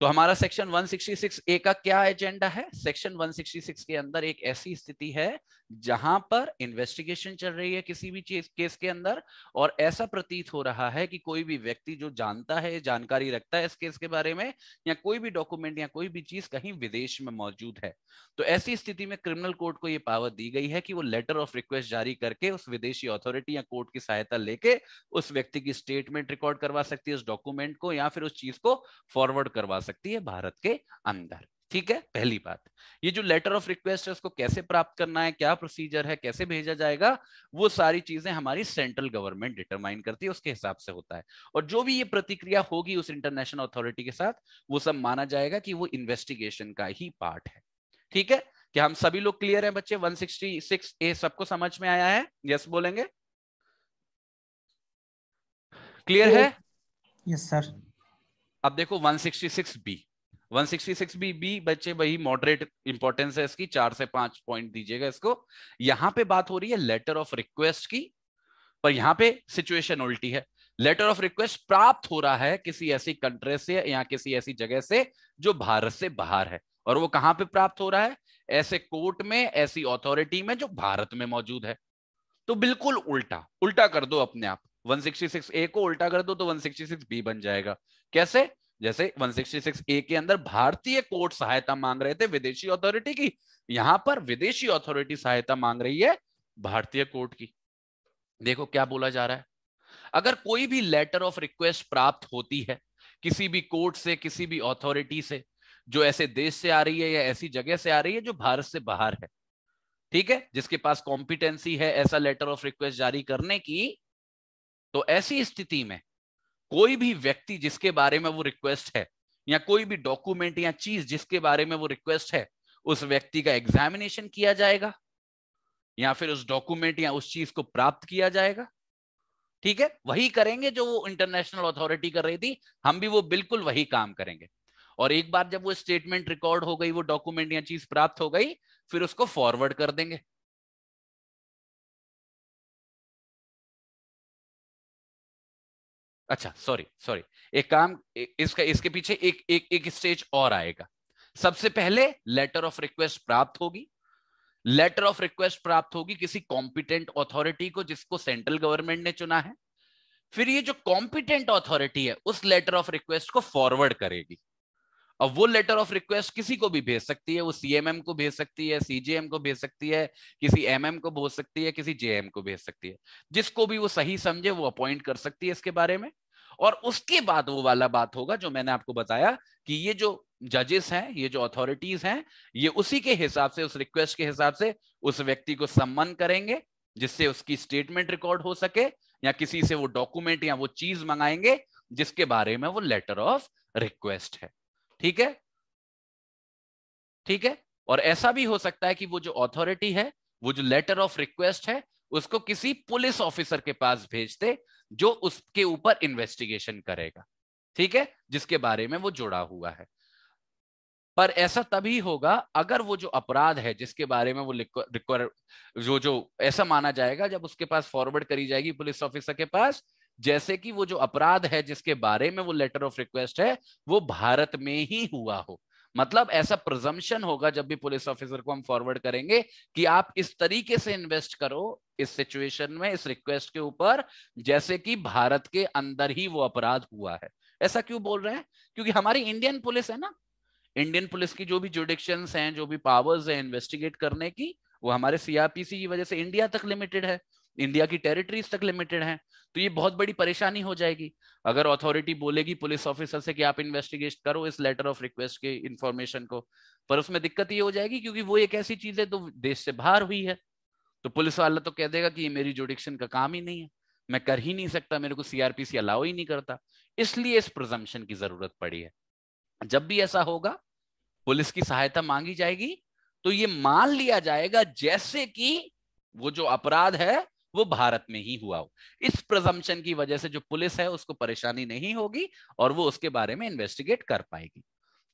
A: तो हमारा सेक्शन 166 ए का क्या एजेंडा है सेक्शन 166 के अंदर एक ऐसी स्थिति है जहां पर इन्वेस्टिगेशन चल रही है किसी भी चीज केस के अंदर और ऐसा प्रतीत हो रहा है कि कोई भी व्यक्ति जो जानता है जानकारी रखता है इस केस के बारे में या कोई भी डॉक्यूमेंट या कोई भी चीज कहीं विदेश में मौजूद है तो ऐसी स्थिति में क्रिमिनल कोर्ट को यह पावर दी गई है कि वो लेटर ऑफ रिक्वेस्ट जारी करके उस विदेशी अथॉरिटी या कोर्ट की सहायता लेके उस व्यक्ति की स्टेटमेंट रिकॉर्ड करवा सकती है उस डॉक्यूमेंट को या फिर उस चीज को फॉरवर्ड करवा सकती है भारत के अंदर ठीक है पहली बात ये जो लेटर ऑफ रिक्वेस्ट है उसको कैसे प्राप्त करना है क्या प्रोसीजर है कैसे भेजा जाएगा वो सारी चीजें हमारी सेंट्रल गवर्नमेंट डिटरमाइन करती है उसके हिसाब से होता है और जो भी ये प्रतिक्रिया होगी उस इंटरनेशनल अथॉरिटी के साथ वो सब माना जाएगा कि वो इन्वेस्टिगेशन का ही पार्ट है ठीक है क्या हम सभी लोग क्लियर है बच्चे वन ए सबको समझ में आया है यस yes, बोलेंगे क्लियर है यस yes, सर अब देखो 166 बी 166 भी बी बच्चे वही मॉडरेट इंपॉर्टेंस है इसकी चार से पांच पॉइंट दीजिएगा इसको यहां पे बात हो रही है लेटर ऑफ रिक्वेस्ट की पर यहां पे सिचुएशन उल्टी है लेटर ऑफ रिक्वेस्ट प्राप्त हो रहा है किसी ऐसी कंट्री से या किसी ऐसी जगह से जो भारत से बाहर है और वो कहां पे प्राप्त हो रहा है ऐसे कोर्ट में ऐसी ऑथोरिटी में जो भारत में मौजूद है तो बिल्कुल उल्टा उल्टा कर दो अपने आप 166 ए को उल्टा कर दो तो 166 बी बन जाएगा कैसे जैसे 166 ए के अंदर भारतीय कोर्ट सहायता मांग रहे थे विदेशी अथॉरिटी की यहां पर विदेशी अथॉरिटी सहायता मांग रही है भारतीय कोर्ट की देखो क्या बोला जा रहा है अगर कोई भी लेटर ऑफ रिक्वेस्ट प्राप्त होती है किसी भी कोर्ट से किसी भी अथॉरिटी से जो ऐसे देश से आ रही है या ऐसी जगह से आ रही है जो भारत से बाहर है ठीक है जिसके पास कॉम्पिटेंसी है ऐसा लेटर ऑफ रिक्वेस्ट जारी करने की तो ऐसी स्थिति में कोई भी व्यक्ति जिसके बारे में वो रिक्वेस्ट है या कोई भी डॉक्यूमेंट या चीज जिसके बारे में वो रिक्वेस्ट है उस व्यक्ति का एग्जामिनेशन किया जाएगा या फिर उस डॉक्यूमेंट या उस चीज को प्राप्त किया जाएगा ठीक है वही करेंगे जो वो इंटरनेशनल अथॉरिटी कर रही थी हम भी वो बिल्कुल वही काम करेंगे और एक बार जब वो स्टेटमेंट रिकॉर्ड हो गई वो डॉक्यूमेंट या चीज प्राप्त हो गई फिर उसको फॉरवर्ड कर देंगे अच्छा सॉरी सॉरी एक काम इसका इसके पीछे एक एक एक स्टेज और आएगा सबसे पहले लेटर ऑफ रिक्वेस्ट प्राप्त होगी लेटर ऑफ रिक्वेस्ट प्राप्त होगी किसी कॉम्पिटेंट अथॉरिटी को जिसको सेंट्रल गवर्नमेंट ने चुना है फिर ये जो कॉम्पिटेंट अथॉरिटी है उस लेटर ऑफ रिक्वेस्ट को फॉरवर्ड करेगी अब वो लेटर ऑफ रिक्वेस्ट किसी को भी भेज सकती है वो सीएमएम को भेज सकती है सीजेएम को भेज सकती है किसी एमएम को भेज सकती है किसी जेएम को भेज सकती है जिसको भी वो सही समझे वो अपॉइंट कर सकती है इसके बारे में और उसके बाद वो वाला बात होगा जो मैंने आपको बताया कि ये जो जजेस हैं ये जो अथॉरिटीज हैं ये उसी के हिसाब से उस रिक्वेस्ट के हिसाब से उस व्यक्ति को सम्मान करेंगे जिससे उसकी स्टेटमेंट रिकॉर्ड हो सके या किसी से वो डॉक्यूमेंट या वो चीज मंगाएंगे जिसके बारे में वो लेटर ऑफ रिक्वेस्ट है ठीक है ठीक है और ऐसा भी हो सकता है कि वो जो अथॉरिटी है वो जो लेटर ऑफ रिक्वेस्ट है उसको किसी पुलिस ऑफिसर के पास भेज दे जो उसके ऊपर इन्वेस्टिगेशन करेगा ठीक है जिसके बारे में वो जुड़ा हुआ है पर ऐसा तभी होगा अगर वो जो अपराध है जिसके बारे में वो रिक्वायर जो जो ऐसा माना जाएगा जब उसके पास फॉरवर्ड करी जाएगी पुलिस ऑफिसर के पास जैसे कि वो जो अपराध है जिसके बारे में वो लेटर ऑफ रिक्वेस्ट है वो भारत में ही हुआ हो मतलब ऐसा प्रजम्पशन होगा जब भी पुलिस ऑफिसर को हम फॉरवर्ड करेंगे कि आप इस तरीके से इन्वेस्ट करो इस सिचुएशन में इस रिक्वेस्ट के ऊपर जैसे कि भारत के अंदर ही वो अपराध हुआ है ऐसा क्यों बोल रहे हैं क्योंकि हमारी इंडियन पुलिस है ना इंडियन पुलिस की जो भी जुडिक्शन हैं जो भी पावर्स है इन्वेस्टिगेट करने की वो हमारे सीआरपीसी की वजह से इंडिया तक लिमिटेड है इंडिया की टेरिटरीज तक लिमिटेड है तो ये बहुत बड़ी परेशानी हो जाएगी अगर अथॉरिटी बोलेगी पुलिस ऑफिसर से कि आप इन्वेस्टिगेट करो इस लेटर ऑफ रिक्वेस्ट के इन्फॉर्मेशन को पर उसमें दिक्कत ये हो जाएगी क्योंकि वो एक ऐसी चीज है तो देश से बाहर हुई है तो पुलिस वाला तो कह देगा कि ये मेरी जोडिक्शन का काम ही नहीं है मैं कर ही नहीं सकता मेरे को सीआरपीसी अलाउ ही नहीं करता इसलिए इस प्रजम्पशन की जरूरत पड़ी है जब भी ऐसा होगा पुलिस की सहायता मांगी जाएगी तो ये मान लिया जाएगा जैसे कि वो जो अपराध है वो भारत में ही हुआ हो इस प्रजम्पशन की वजह से जो पुलिस है उसको परेशानी नहीं होगी और वो उसके बारे में इन्वेस्टिगेट कर पाएगी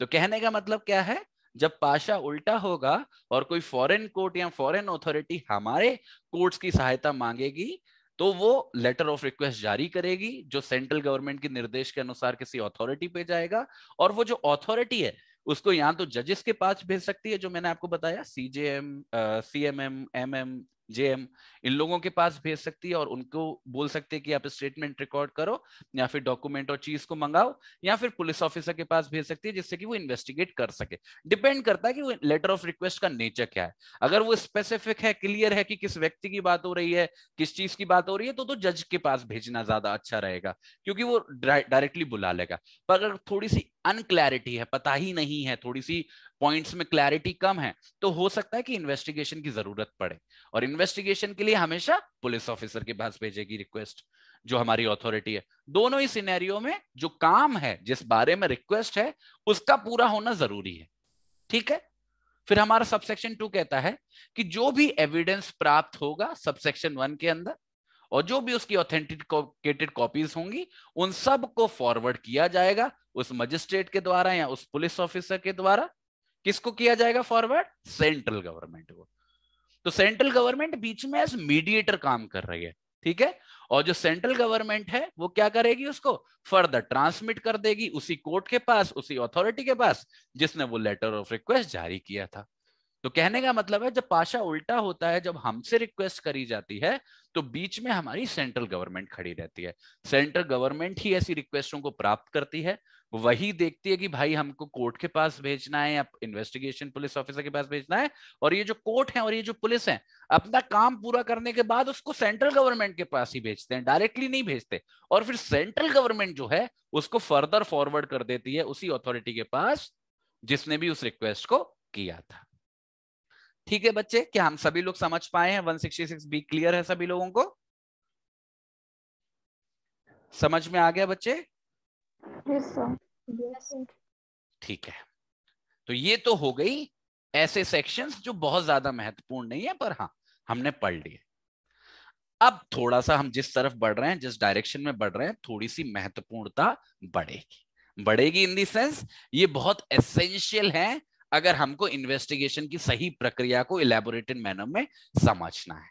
A: तो कहने का मतलब क्या है जब पाशा उल्टा होगा और कोई फॉरेन कोर्ट या फॉरेन अथॉरिटी हमारे कोर्ट्स की सहायता मांगेगी तो वो लेटर ऑफ रिक्वेस्ट जारी करेगी जो सेंट्रल गवर्नमेंट के निर्देश के अनुसार किसी अथॉरिटी पे जाएगा और वो जो अथॉरिटी है उसको या तो जजेस के पास भेज सकती है जो मैंने आपको बताया सीजेएम सीएमएम एमएम जेएम इन लोगों के पास भेज सकती है और उनको बोल सकते हैं कि आप स्टेटमेंट रिकॉर्ड करो या फिर डॉक्यूमेंट और चीज को मंगाओ या फिर पुलिस ऑफिसर के पास भेज सकती है जिससे कि वो इन्वेस्टिगेट कर सके डिपेंड करता है कि वो लेटर ऑफ रिक्वेस्ट का नेचर क्या है अगर वो स्पेसिफिक है क्लियर है कि किस व्यक्ति की बात हो रही है किस चीज की बात हो रही है तो, तो जज के पास भेजना ज्यादा अच्छा रहेगा क्योंकि वो डायरेक्टली बुला लेगा पर अगर थोड़ी सी अनक्लैरिटी है पता ही नहीं है थोड़ी सी पॉइंट्स में क्लैरिटी कम है तो हो सकता है कि इन्वेस्टिगेशन की जरूरत पड़े और इन्वेस्टिगेशन के लिए हमेशा पुलिस ऑफिसर के पास भेजेगी रिक्वेस्ट जो हमारी अथॉरिटी है दोनों ही सिनेरियो में जो काम है जिस बारे में रिक्वेस्ट है उसका पूरा होना जरूरी है ठीक है फिर हमारा सबसेक्शन टू कहता है कि जो भी एविडेंस प्राप्त होगा सबसेक्शन वन के अंदर और जो भी उसकी ऑथेंटिकेटेड कॉपीज होंगी उन सब को फॉरवर्ड किया जाएगा उस मजिस्ट्रेट के द्वारा या उस पुलिस ऑफिसर के द्वारा किसको किया जाएगा फॉरवर्ड सेंट्रल गवर्नमेंट को तो सेंट्रल गवर्नमेंट बीच में एज मीडिएटर काम कर रही है ठीक है और जो सेंट्रल गवर्नमेंट है वो क्या करेगी उसको फर्दर ट्रांसमिट कर देगी उसी कोर्ट के पास उसी अथॉरिटी के पास जिसने वो लेटर ऑफ रिक्वेस्ट जारी किया था तो कहने का मतलब है जब पाशा उल्टा होता है जब हमसे रिक्वेस्ट करी जाती है तो बीच में हमारी सेंट्रल गवर्नमेंट खड़ी रहती है सेंट्रल गवर्नमेंट ही ऐसी रिक्वेस्टों को प्राप्त करती है वही देखती है कि भाई हमको कोर्ट के पास भेजना है या इन्वेस्टिगेशन पुलिस ऑफिसर के पास भेजना है और ये जो कोर्ट है और ये जो पुलिस है अपना काम पूरा करने के बाद उसको सेंट्रल गवर्नमेंट के पास ही भेजते हैं डायरेक्टली नहीं भेजते और फिर सेंट्रल गवर्नमेंट जो है उसको फर्दर फॉरवर्ड कर देती है उसी अथॉरिटी के पास जिसने भी उस रिक्वेस्ट को किया था ठीक है बच्चे क्या हम सभी लोग समझ पाए हैं सिक्स बी क्लियर है सभी लोगों को समझ में आ गया बच्चे ठीक है तो ये तो हो गई ऐसे सेक्शंस जो बहुत ज्यादा महत्वपूर्ण नहीं है पर हाँ हमने पढ़ लिए अब थोड़ा सा हम जिस तरफ बढ़ रहे हैं जिस डायरेक्शन में बढ़ रहे हैं थोड़ी सी महत्वपूर्णता बढ़ेगी बढ़ेगी इन दी सेंस ये बहुत एसेंशियल है अगर हमको इन्वेस्टिगेशन की सही प्रक्रिया को इलेबोरेटेड मैनर में समझना है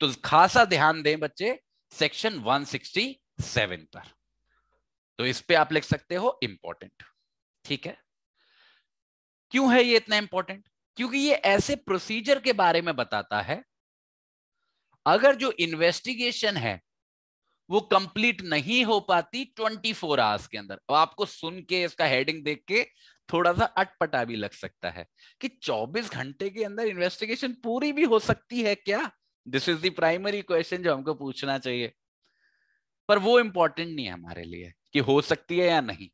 A: तो खासा ध्यान दें बच्चे सेक्शन 167 पर तो इस पे आप लिख सकते हो इंपॉर्टेंट ठीक है क्यों है ये इतना इंपॉर्टेंट क्योंकि ये ऐसे प्रोसीजर के बारे में बताता है अगर जो इन्वेस्टिगेशन है वो कंप्लीट नहीं हो पाती 24 फोर आवर्स के अंदर अब आपको सुन के इसका हेडिंग देख के थोड़ा सा अटपटा भी लग सकता है कि 24 घंटे के अंदर इन्वेस्टिगेशन पूरी भी हो सकती है क्या this is the primary question जो हमको पूछना चाहिए पर वो इंपॉर्टेंट नहीं है हमारे लिए कि हो सकती है या नहीं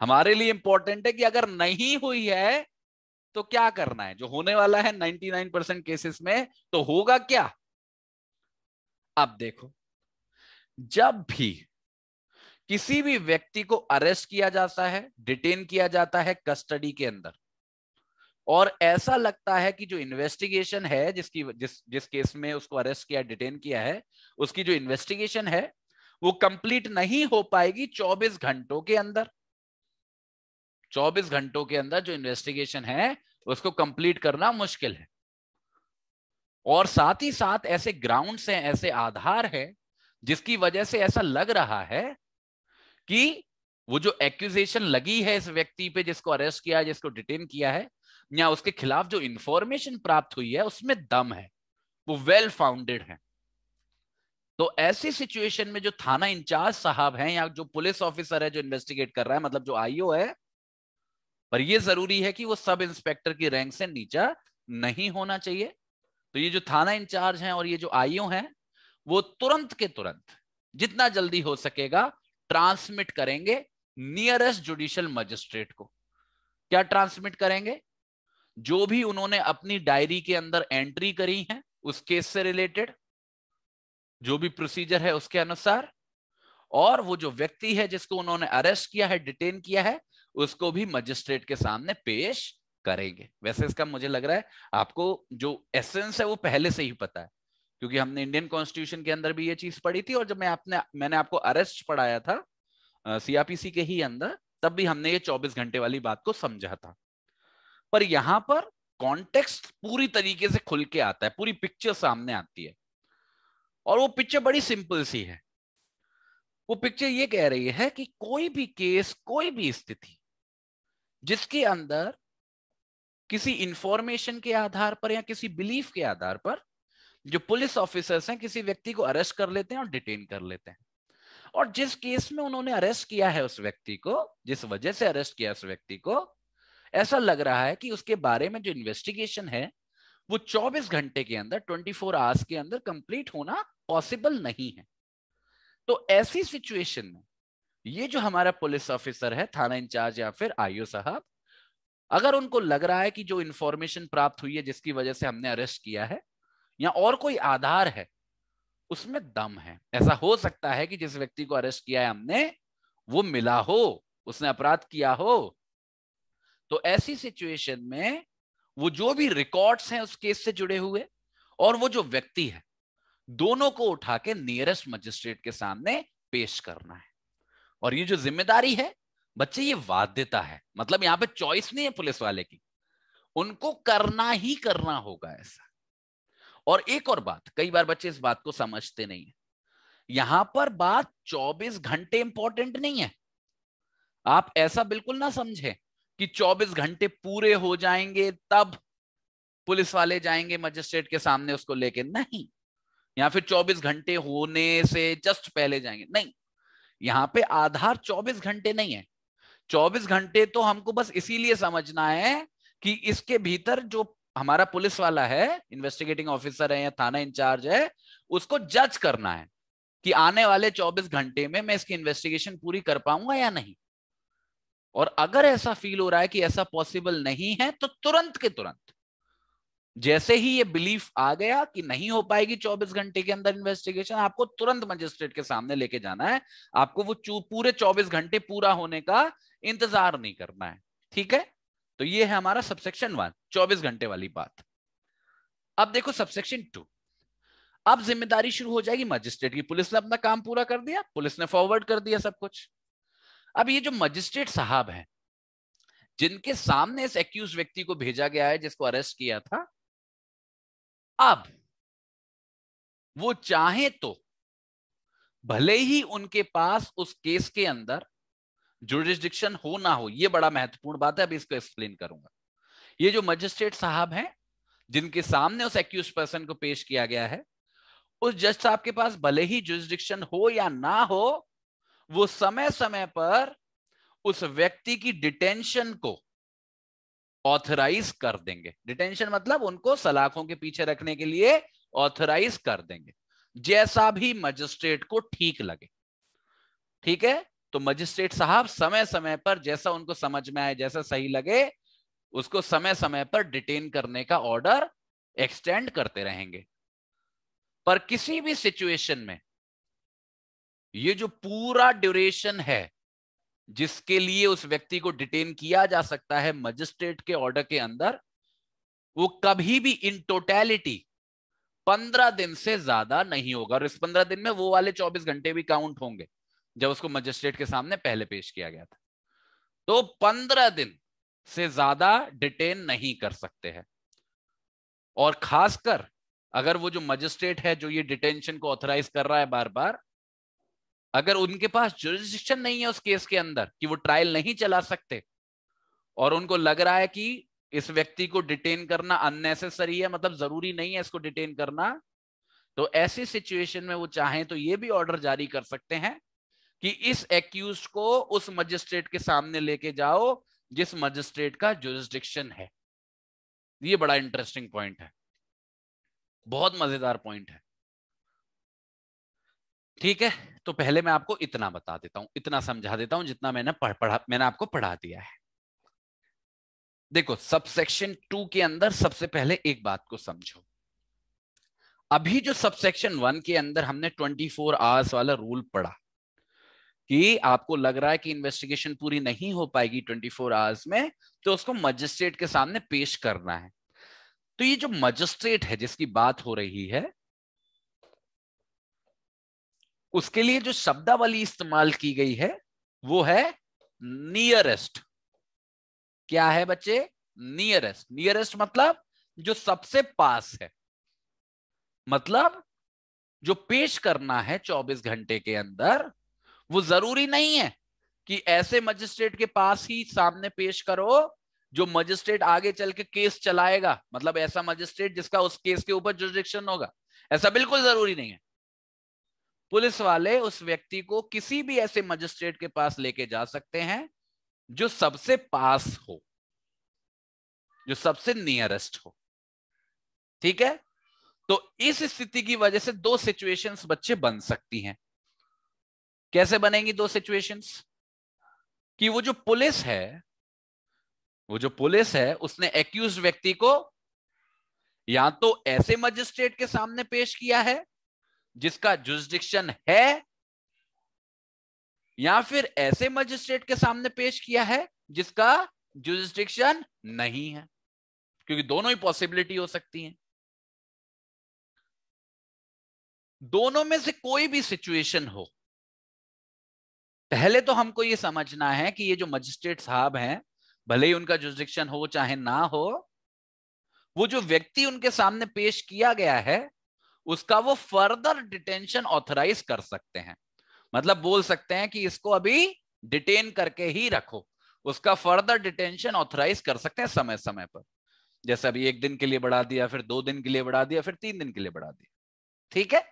A: हमारे लिए इंपॉर्टेंट है कि अगर नहीं हुई है तो क्या करना है जो होने वाला है 99 परसेंट केसेस में तो होगा क्या आप देखो जब भी किसी भी व्यक्ति को अरेस्ट किया जाता है डिटेन किया जाता है कस्टडी के अंदर और ऐसा लगता है कि जो इन्वेस्टिगेशन है जिसकी जिस जिस केस में उसको अरेस्ट किया डिटेन किया है उसकी जो इन्वेस्टिगेशन है वो कंप्लीट नहीं हो पाएगी 24 घंटों के अंदर 24 घंटों के अंदर जो इन्वेस्टिगेशन है उसको कंप्लीट करना मुश्किल है और साथ ही साथ ऐसे ग्राउंड्स हैं ऐसे आधार है जिसकी वजह से ऐसा लग रहा है कि वो जो एक्यूजेशन लगी है इस व्यक्ति पे जिसको अरेस्ट किया जिसको डिटेन किया है या उसके खिलाफ जो इंफॉर्मेशन प्राप्त हुई है उसमें दम है वो वेल फाउंडेड है तो ऐसी सिचुएशन में जो थाना इंचार्ज साहब हैं या जो पुलिस ऑफिसर है जो इन्वेस्टिगेट कर रहा है मतलब जो आईओ है पर यह जरूरी है कि वो सब इंस्पेक्टर की रैंक से नीचा नहीं होना चाहिए तो ये जो थाना इंचार्ज हैं और ये जो आईओ हैं वो तुरंत के तुरंत जितना जल्दी हो सकेगा ट्रांसमिट करेंगे नियरेस्ट जुडिशियल मजिस्ट्रेट को क्या ट्रांसमिट करेंगे जो भी उन्होंने अपनी डायरी के अंदर एंट्री करी है उस केस से रिलेटेड जो भी प्रोसीजर है उसके अनुसार और वो जो व्यक्ति है जिसको उन्होंने अरेस्ट किया है डिटेन किया है उसको भी मजिस्ट्रेट के सामने पेश करेंगे वैसे इसका मुझे लग रहा है आपको जो एसेंस है वो पहले से ही पता है क्योंकि हमने इंडियन कॉन्स्टिट्यूशन के अंदर भी ये चीज पढ़ी थी और जब मैं आपने मैंने आपको अरेस्ट पढ़ाया था सीआरपीसी के ही अंदर तब भी हमने ये 24 घंटे वाली बात को समझा था पर यहां पर कॉन्टेक्स्ट पूरी तरीके से खुल के आता है पूरी पिक्चर सामने आती है और वो पिक्चर बड़ी सिंपल सी है वो पिक्चर ये कह रही है कि कोई भी केस कोई भी स्थिति जिसके अंदर किसी इंफॉर्मेशन के आधार पर या किसी बिलीफ के आधार पर जो पुलिस ऑफिसर्स हैं किसी व्यक्ति को अरेस्ट कर लेते हैं और डिटेन कर लेते हैं और जिस केस में उन्होंने अरेस्ट किया है उस व्यक्ति को जिस वजह से अरेस्ट किया उस व्यक्ति को ऐसा लग रहा है कि उसके बारे में जो इन्वेस्टिगेशन है वो 24 घंटे के अंदर 24 फोर आवर्स के अंदर कंप्लीट होना पॉसिबल नहीं है तो ऐसी सिचुएशन में ये जो हमारा पुलिस ऑफिसर है थाना इंचार्ज या फिर आईओ साहब अगर उनको लग रहा है कि जो इंफॉर्मेशन प्राप्त हुई है जिसकी वजह से हमने अरेस्ट किया है या और कोई आधार है उसमें दम है ऐसा हो सकता है कि जिस व्यक्ति को अरेस्ट किया है हमने वो मिला हो उसने अपराध किया हो तो ऐसी सिचुएशन में वो जो भी रिकॉर्ड्स हैं उस केस से जुड़े हुए और वो जो व्यक्ति है दोनों को उठा के नियरेस्ट मजिस्ट्रेट के सामने पेश करना है और ये जो जिम्मेदारी है बच्चे ये वाद्यता है मतलब यहाँ पे चॉइस नहीं है पुलिस वाले की उनको करना ही करना होगा ऐसा और एक और बात कई बार बच्चे इस बात को समझते नहीं है यहां पर बात 24 घंटे इंपॉर्टेंट नहीं है आप ऐसा बिल्कुल ना समझे कि 24 घंटे पूरे हो जाएंगे तब पुलिस वाले जाएंगे मजिस्ट्रेट के सामने उसको लेके नहीं या फिर 24 घंटे होने से जस्ट पहले जाएंगे नहीं यहां पे आधार 24 घंटे नहीं है 24 घंटे तो हमको बस इसीलिए समझना है कि इसके भीतर जो हमारा पुलिस वाला है इन्वेस्टिगेटिंग ऑफिसर है या थाना इंचार्ज है उसको जज करना है कि आने वाले 24 घंटे में मैं इसकी इन्वेस्टिगेशन पूरी कर पाऊंगा या नहीं और अगर ऐसा फील हो रहा है कि ऐसा पॉसिबल नहीं है तो तुरंत के तुरंत जैसे ही ये बिलीफ आ गया कि नहीं हो पाएगी 24 घंटे के अंदर इन्वेस्टिगेशन आपको तुरंत मजिस्ट्रेट के सामने लेके जाना है आपको वो पूरे 24 घंटे पूरा होने का इंतजार नहीं करना है ठीक है तो ये है हमारा सबसेक्शन वन चौबीस घंटे वाली बात अब देखो सबसेक्शन टू अब जिम्मेदारी शुरू हो जाएगी मजिस्ट्रेट की पुलिस ने अपना काम पूरा कर दिया पुलिस ने फॉरवर्ड कर दिया सब कुछ अब ये जो मजिस्ट्रेट साहब हैं जिनके सामने इस एक्यूज व्यक्ति को भेजा गया है जिसको अरेस्ट किया था अब वो चाहे तो भले ही उनके पास उस केस के अंदर जुरिस्डिक्शन हो ना हो ये बड़ा महत्वपूर्ण बात है अभी इसको एक्सप्लेन करूंगा ये जो मजिस्ट्रेट साहब हैं जिनके सामने उस एक्यूज पर्सन को पेश किया गया है उस जज साहब के पास भले ही जुरिस्डिक्शन हो या ना हो वो समय समय पर उस व्यक्ति की डिटेंशन को ऑथराइज कर देंगे डिटेंशन मतलब उनको सलाखों के पीछे रखने के लिए ऑथराइज कर देंगे जैसा भी मजिस्ट्रेट को ठीक लगे ठीक है तो मजिस्ट्रेट साहब समय समय पर जैसा उनको समझ में आए जैसा सही लगे उसको समय समय पर डिटेन करने का ऑर्डर एक्सटेंड करते रहेंगे पर किसी भी सिचुएशन में ये जो पूरा ड्यूरेशन है जिसके लिए उस व्यक्ति को डिटेन किया जा सकता है मजिस्ट्रेट के ऑर्डर के अंदर वो कभी भी इन टोटैलिटी पंद्रह दिन से ज्यादा नहीं होगा और इस पंद्रह दिन में वो वाले चौबीस घंटे भी काउंट होंगे जब उसको मजिस्ट्रेट के सामने पहले पेश किया गया था तो पंद्रह दिन से ज्यादा डिटेन नहीं कर सकते हैं और खासकर अगर वो जो मजिस्ट्रेट है जो ये डिटेंशन को ऑथराइज कर रहा है बार बार अगर उनके पास जुरिस्टिक्शन नहीं है उस केस के अंदर कि वो ट्रायल नहीं चला सकते और उनको लग रहा है कि इस व्यक्ति को डिटेन करना अननेसेसरी है मतलब जरूरी नहीं है इसको डिटेन करना तो ऐसी सिचुएशन में वो चाहें तो ये भी ऑर्डर जारी कर सकते हैं कि इस एक्यूज को उस मजिस्ट्रेट के सामने लेके जाओ जिस मजिस्ट्रेट का जोरिस्डिक्शन है ये बड़ा इंटरेस्टिंग पॉइंट है बहुत मजेदार पॉइंट है ठीक है तो पहले मैं आपको इतना बता देता हूं इतना समझा देता हूं जितना मैंने पढ़, पढ़ा मैंने आपको पढ़ा दिया है देखो सबसेक्शन टू के अंदर सबसे पहले एक बात को समझो अभी जो सबसेक्शन वन के अंदर हमने ट्वेंटी फोर आवर्स वाला रूल पढ़ा कि आपको लग रहा है कि इन्वेस्टिगेशन पूरी नहीं हो पाएगी 24 फोर आवर्स में तो उसको मजिस्ट्रेट के सामने पेश करना है तो ये जो मजिस्ट्रेट है जिसकी बात हो रही है उसके लिए जो शब्दावली इस्तेमाल की गई है वो है नियरेस्ट क्या है बच्चे नियरेस्ट नियरेस्ट मतलब जो सबसे पास है मतलब जो पेश करना है 24 घंटे के अंदर वो जरूरी नहीं है कि ऐसे मजिस्ट्रेट के पास ही सामने पेश करो जो मजिस्ट्रेट आगे चल के केस चलाएगा मतलब ऐसा मजिस्ट्रेट जिसका उस केस के ऊपर जुडिक्शन होगा ऐसा बिल्कुल जरूरी नहीं है पुलिस वाले उस व्यक्ति को किसी भी ऐसे मजिस्ट्रेट के पास लेके जा सकते हैं जो सबसे पास हो जो सबसे नियरेस्ट हो ठीक है तो इस स्थिति की वजह से दो सिचुएशंस बच्चे बन सकती हैं कैसे बनेंगी दो सिचुएशंस कि वो जो पुलिस है वो जो पुलिस है उसने एक्यूज व्यक्ति को या तो ऐसे मजिस्ट्रेट के सामने पेश किया है जिसका जुजडिक्शन है या फिर ऐसे मजिस्ट्रेट के सामने पेश किया है जिसका जुरिस्डिक्शन नहीं है क्योंकि दोनों ही पॉसिबिलिटी हो सकती है
C: दोनों में से कोई भी सिचुएशन हो
A: पहले तो हमको ये समझना है कि ये जो मजिस्ट्रेट साहब हैं भले ही उनका जुजिक्शन हो चाहे ना हो वो जो व्यक्ति उनके सामने पेश किया गया है उसका वो फर्दर डिटेंशन ऑथराइज कर सकते हैं मतलब बोल सकते हैं कि इसको अभी डिटेन करके ही रखो उसका फर्दर डिटेंशन ऑथराइज कर सकते हैं समय समय पर जैसे अभी एक दिन के लिए बढ़ा दिया फिर दो दिन के लिए बढ़ा दिया फिर तीन दिन के लिए बढ़ा दिया ठीक है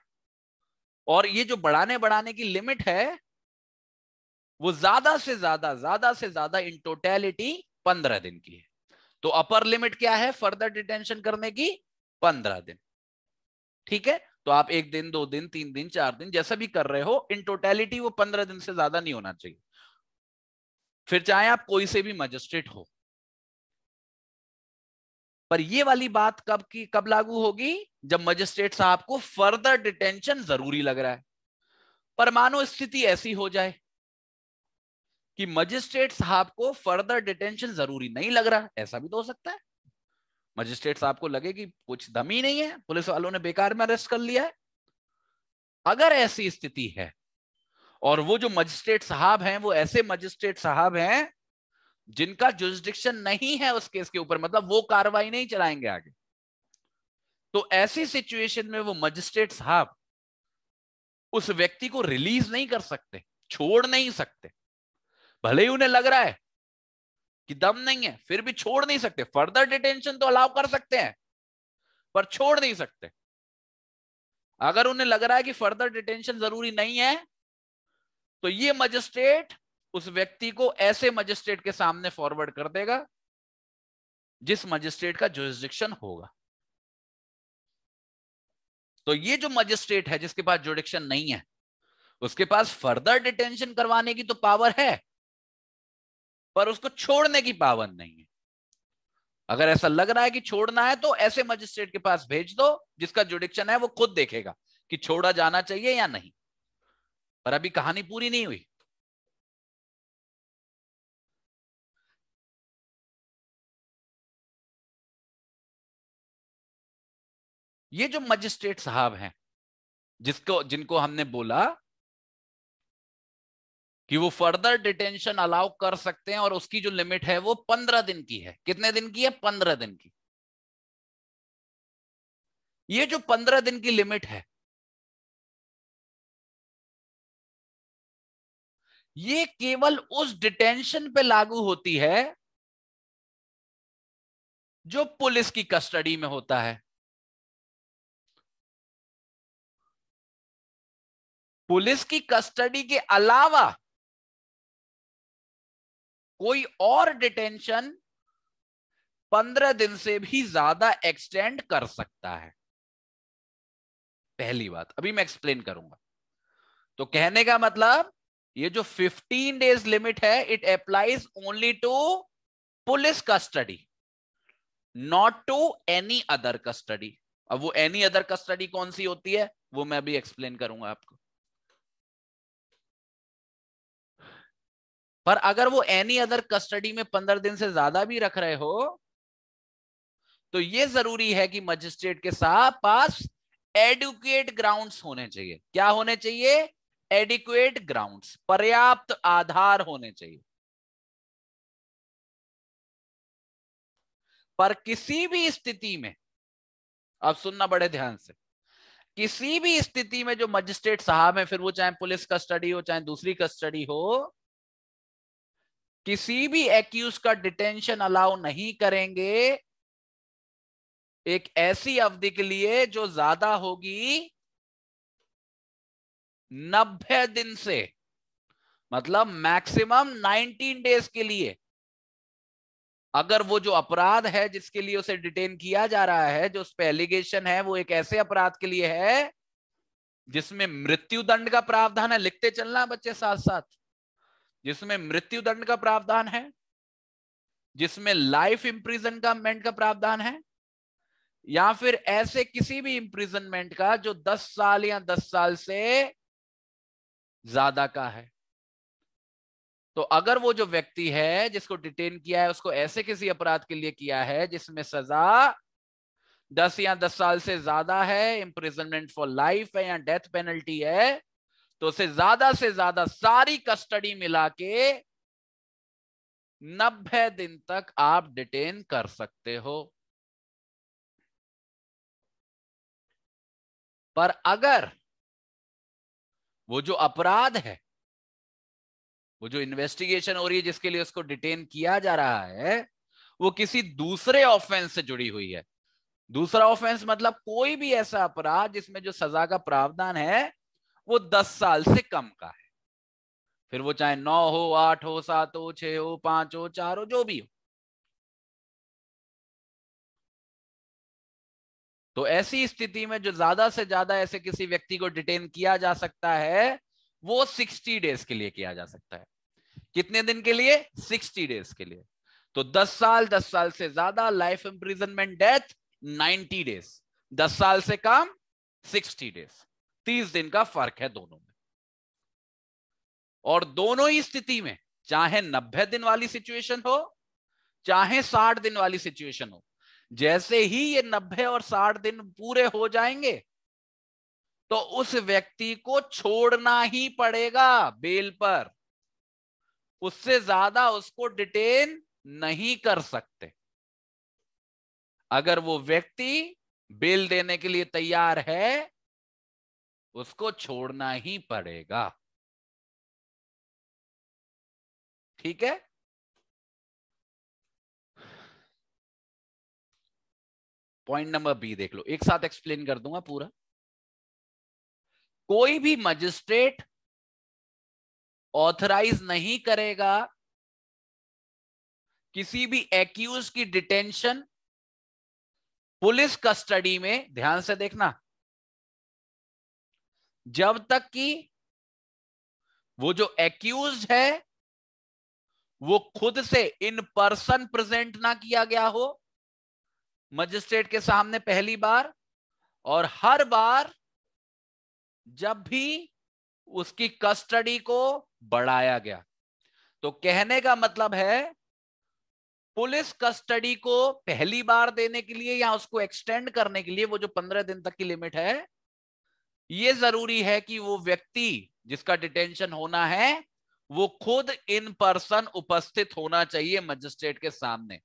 A: और ये जो बढ़ाने बढ़ाने की लिमिट है वो ज्यादा से ज्यादा ज्यादा से ज्यादा इन टोटेलिटी पंद्रह दिन की है तो अपर लिमिट क्या है फर्दर डिटेंशन करने की पंद्रह दिन ठीक है तो आप एक दिन दो दिन तीन दिन चार दिन जैसा भी कर रहे हो इन टोटैलिटी वो पंद्रह दिन से ज्यादा नहीं होना चाहिए फिर चाहे आप कोई से भी मजिस्ट्रेट हो पर ये वाली बात कब की कब लागू होगी जब मजिस्ट्रेट साहब को फर्दर डिटेंशन जरूरी लग रहा है परमाणु स्थिति ऐसी हो जाए कि मजिस्ट्रेट साहब को फर्दर डिटेंशन जरूरी नहीं लग रहा ऐसा भी तो हो सकता है मजिस्ट्रेट साहब को लगे कि कुछ दम ही नहीं है पुलिस वालों ने बेकार में अरेस्ट कर लिया है अगर ऐसी स्थिति है और वो जो मजिस्ट्रेट साहब हैं वो ऐसे मजिस्ट्रेट साहब हैं जिनका जुरिस्डिक्शन नहीं है उस केस के ऊपर मतलब वो कार्रवाई नहीं चलाएंगे आगे तो ऐसी सिचुएशन में वो मजिस्ट्रेट साहब उस व्यक्ति को रिलीज नहीं कर सकते छोड़ नहीं सकते भले ही उन्हें लग रहा है कि दम नहीं है फिर भी छोड़ नहीं सकते फर्दर डिटेंशन तो अलाउ कर सकते हैं पर छोड़ नहीं सकते अगर उन्हें लग रहा है कि फर्दर डिटेंशन जरूरी नहीं है तो ये मजिस्ट्रेट उस व्यक्ति को ऐसे मजिस्ट्रेट के सामने फॉरवर्ड कर देगा जिस मजिस्ट्रेट का जुरिस्डिक्शन होगा तो ये जो मजिस्ट्रेट है जिसके पास जुडिक्शन नहीं है उसके पास फर्दर डिटेंशन करवाने की तो पावर है पर उसको छोड़ने की पावन नहीं है अगर ऐसा लग रहा है कि छोड़ना है तो ऐसे मजिस्ट्रेट के पास भेज दो जिसका जुडिक्शन है वो खुद देखेगा कि छोड़ा जाना चाहिए या नहीं पर अभी कहानी पूरी नहीं
C: हुई ये जो
A: मजिस्ट्रेट साहब हैं जिसको जिनको हमने बोला कि वो फर्दर डिटेंशन अलाउ कर सकते हैं और उसकी जो लिमिट है वो पंद्रह दिन की है कितने दिन की है पंद्रह दिन की ये जो
C: पंद्रह दिन की लिमिट है ये केवल उस डिटेंशन पे लागू होती है जो पुलिस की कस्टडी में होता है पुलिस की कस्टडी के अलावा कोई और डिटेंशन
A: पंद्रह दिन से भी ज्यादा एक्सटेंड कर सकता है पहली बात अभी मैं एक्सप्लेन करूंगा तो कहने का मतलब ये जो 15 डेज लिमिट है it applies only to police custody not to any other custody अब वो एनी अदर कस्टडी कौन सी होती है वो मैं अभी एक्सप्लेन करूंगा आपको पर अगर वो एनी अदर कस्टडी में पंद्रह दिन से ज्यादा भी रख रहे हो तो ये जरूरी है कि मजिस्ट्रेट के साथ पास एडुकेट ग्राउंड्स होने चाहिए क्या होने चाहिए एडिक्वेट ग्राउंड्स
C: पर्याप्त आधार होने चाहिए
A: पर किसी भी स्थिति में अब सुनना बड़े ध्यान से किसी भी स्थिति में जो मजिस्ट्रेट साहब है फिर वो चाहे पुलिस कस्टडी हो चाहे दूसरी कस्टडी हो किसी भी एक्यूज का डिटेंशन अलाउ नहीं करेंगे एक ऐसी अवधि के लिए जो ज्यादा
C: होगी नब्बे दिन से
A: मतलब मैक्सिमम 19 डेज के लिए अगर वो जो अपराध है जिसके लिए उसे डिटेन किया जा रहा है जो उस पर एलिगेशन है वो एक ऐसे अपराध के लिए है जिसमें मृत्यु दंड का प्रावधान है लिखते चलना बच्चे साथ साथ जिसमें मृत्यु दंड का प्रावधान है जिसमें लाइफ इंप्रिजन का प्रावधान है या फिर ऐसे किसी भी इंप्रिजनमेंट का जो 10 साल या 10 साल से ज्यादा का है तो अगर वो जो व्यक्ति है जिसको डिटेन किया है उसको ऐसे किसी अपराध के लिए किया है जिसमें सजा दस या दस साल से ज्यादा है इंप्रिजनमेंट फॉर लाइफ है या डेथ पेनल्टी है तो उसे ज्यादा से ज्यादा सारी कस्टडी मिला के नब्बे दिन तक आप
C: डिटेन कर सकते हो पर अगर वो जो अपराध है
A: वो जो इन्वेस्टिगेशन हो रही है जिसके लिए उसको डिटेन किया जा रहा है वो किसी दूसरे ऑफेंस से जुड़ी हुई है दूसरा ऑफेंस मतलब कोई भी ऐसा अपराध जिसमें जो सजा का प्रावधान है वो दस साल से कम का है फिर वो चाहे नौ हो आठ हो सात हो छ हो पांच हो चार हो जो भी हो
C: तो ऐसी स्थिति में जो
A: ज्यादा से ज्यादा ऐसे किसी व्यक्ति को डिटेन किया जा सकता है वो सिक्सटी डेज के लिए किया जा सकता है कितने दिन के लिए सिक्सटी डेज के लिए तो दस साल दस साल से ज्यादा life imprisonment death ninety days दस साल से कम सिक्सटी डेज तीस दिन का फर्क है दोनों में और दोनों ही स्थिति में चाहे नब्बे दिन वाली सिचुएशन हो चाहे साठ दिन वाली सिचुएशन हो जैसे ही ये नब्बे और साठ दिन पूरे हो जाएंगे तो उस व्यक्ति को छोड़ना ही पड़ेगा बेल पर उससे ज्यादा उसको डिटेन नहीं कर सकते अगर वो व्यक्ति बेल देने के लिए तैयार
C: है उसको छोड़ना ही पड़ेगा ठीक है पॉइंट नंबर बी देख लो एक साथ एक्सप्लेन कर दूंगा पूरा कोई भी मजिस्ट्रेट
A: ऑथराइज नहीं करेगा किसी भी एक्यूज की डिटेंशन पुलिस कस्टडी में ध्यान से देखना
C: जब तक कि वो जो
A: एक्यूज है वो खुद से इन पर्सन प्रेजेंट ना किया गया हो मजिस्ट्रेट के सामने पहली बार और हर बार जब भी उसकी कस्टडी को बढ़ाया गया तो कहने का मतलब है पुलिस कस्टडी को पहली बार देने के लिए या उसको एक्सटेंड करने के लिए वो जो पंद्रह दिन तक की लिमिट है ये जरूरी है कि वो व्यक्ति जिसका डिटेंशन होना है वो खुद इन पर्सन उपस्थित होना चाहिए मजिस्ट्रेट के सामने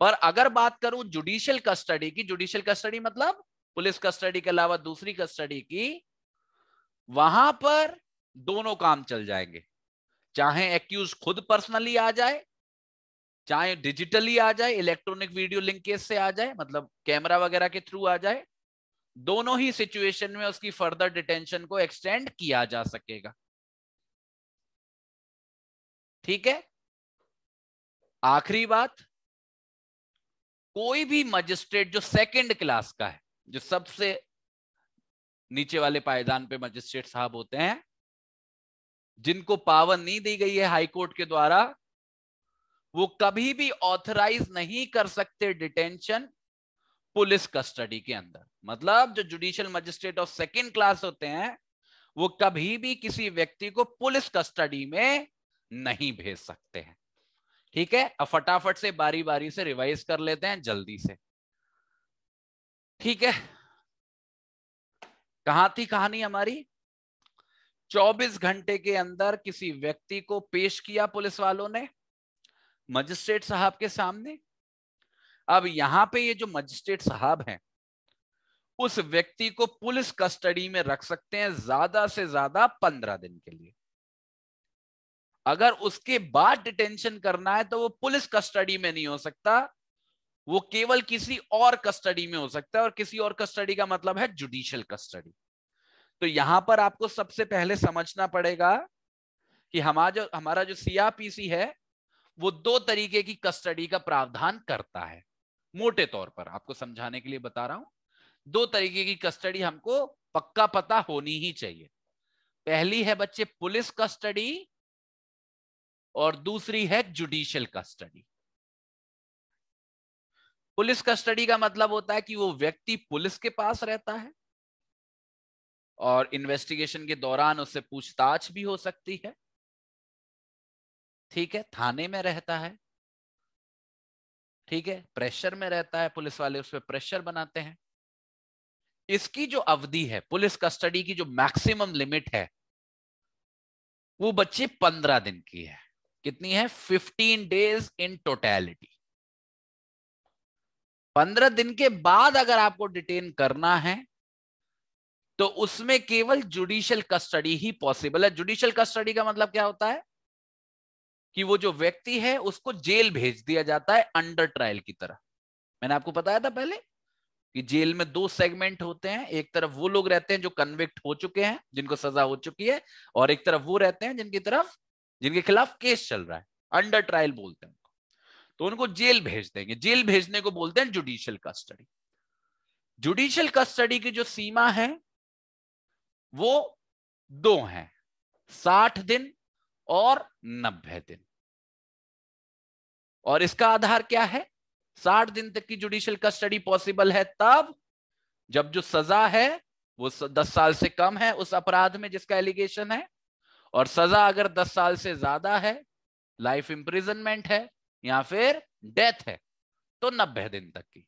A: पर अगर बात करूं जुडिशियल कस्टडी की जुडिशियल कस्टडी मतलब पुलिस कस्टडी के अलावा दूसरी कस्टडी की वहां पर दोनों काम चल जाएंगे चाहे एक्यूज खुद पर्सनली आ जाए चाहे डिजिटली आ जाए इलेक्ट्रॉनिक वीडियो लिंकेज से आ जाए मतलब कैमरा वगैरह के थ्रू आ जाए दोनों ही सिचुएशन में उसकी फर्दर डिटेंशन को एक्सटेंड किया जा सकेगा
C: ठीक है आखिरी
A: बात कोई भी मजिस्ट्रेट जो सेकंड क्लास का है जो सबसे नीचे वाले पायदान पे मजिस्ट्रेट साहब होते हैं जिनको पावर नहीं दी गई है हाई कोर्ट के द्वारा वो कभी भी ऑथराइज नहीं कर सकते डिटेंशन पुलिस कस्टडी के अंदर मतलब जो judicial magistrate of second class होते हैं वो कभी भी किसी व्यक्ति को पुलिस कस्टडी में नहीं भेज सकते हैं ठीक है अब फटाफट से बारी बारी से रिवाइज कर लेते हैं जल्दी से ठीक है कहा थी कहानी हमारी 24 घंटे के अंदर किसी व्यक्ति को पेश किया पुलिस वालों ने मजिस्ट्रेट साहब के सामने अब यहां पे ये जो मजिस्ट्रेट साहब हैं उस व्यक्ति को पुलिस कस्टडी में रख सकते हैं ज्यादा से ज्यादा पंद्रह दिन के लिए अगर उसके बाद डिटेंशन करना है तो वो पुलिस कस्टडी में नहीं हो सकता वो केवल किसी और कस्टडी में हो सकता है और किसी और कस्टडी का मतलब है जुडिशियल कस्टडी तो यहां पर आपको सबसे पहले समझना पड़ेगा कि हमारा जो हमारा जो सीआरपीसी है वो दो तरीके की कस्टडी का प्रावधान करता है मोटे तौर पर आपको समझाने के लिए बता रहा हूं दो तरीके की कस्टडी हमको पक्का पता होनी ही चाहिए पहली है बच्चे पुलिस कस्टडी और दूसरी है जुडिशियल कस्टडी पुलिस कस्टडी का मतलब होता है कि वो व्यक्ति पुलिस के पास रहता है और इन्वेस्टिगेशन के दौरान उससे पूछताछ
C: भी हो सकती है ठीक है थाने में रहता है
A: ठीक है प्रेशर में रहता है पुलिस वाले उस पर प्रेशर बनाते हैं इसकी जो अवधि है पुलिस कस्टडी की जो मैक्सिमम लिमिट है वो बच्चे पंद्रह दिन की है कितनी है फिफ्टीन डेज इन टोटैलिटी पंद्रह दिन के बाद अगर आपको डिटेन करना है तो उसमें केवल जुडिशियल कस्टडी ही पॉसिबल है जुडिशियल कस्टडी का मतलब क्या होता है कि वो जो व्यक्ति है उसको जेल भेज दिया जाता है अंडर ट्रायल की तरह मैंने आपको बताया था पहले कि जेल में दो सेगमेंट होते हैं एक तरफ वो लोग रहते हैं जो कन्विक्ट हो चुके हैं जिनको सजा हो चुकी है और एक तरफ वो रहते हैं जिनकी तरफ जिनके खिलाफ केस चल रहा है अंडर ट्रायल बोलते हैं तो उनको जेल भेज देंगे जेल भेजने को बोलते हैं जुडिशियल कस्टडी जुडिशियल कस्टडी की जो सीमा है वो दो है साठ दिन और नब्बे दिन और इसका आधार क्या है साठ दिन तक की जुडिशियल कस्टडी पॉसिबल है तब जब जो सजा है वो दस साल से कम है उस अपराध में जिसका एलिगेशन है और सजा अगर दस साल से ज्यादा है लाइफ इंप्रिजनमेंट है या फिर डेथ है तो नब्बे दिन तक की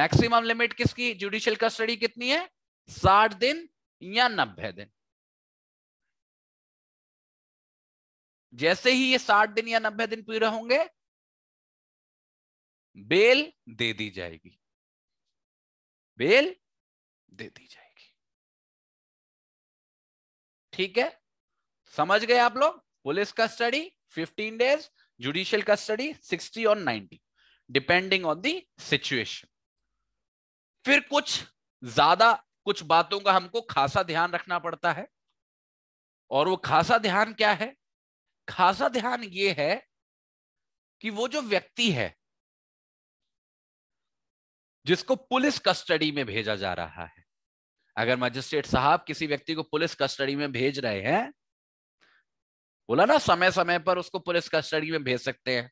A: मैक्सिमम लिमिट किसकी जुडिशियल कस्टडी कितनी है साठ दिन या नब्बे दिन
C: जैसे ही ये साठ दिन या नब्बे दिन पूरे होंगे बेल दे दी जाएगी बेल दे दी जाएगी ठीक है
A: समझ गए आप लोग police custody 15 days judicial custody 60 और 90 डिपेंडिंग ऑन दी सिचुएशन फिर कुछ ज्यादा कुछ बातों का हमको खासा ध्यान रखना पड़ता है और वो खासा ध्यान क्या है खासा ध्यान ये है कि वो जो व्यक्ति है जिसको पुलिस कस्टडी में भेजा जा रहा है अगर मजिस्ट्रेट साहब किसी व्यक्ति को पुलिस कस्टडी में भेज रहे हैं बोला ना समय समय पर उसको पुलिस कस्टडी में भेज सकते हैं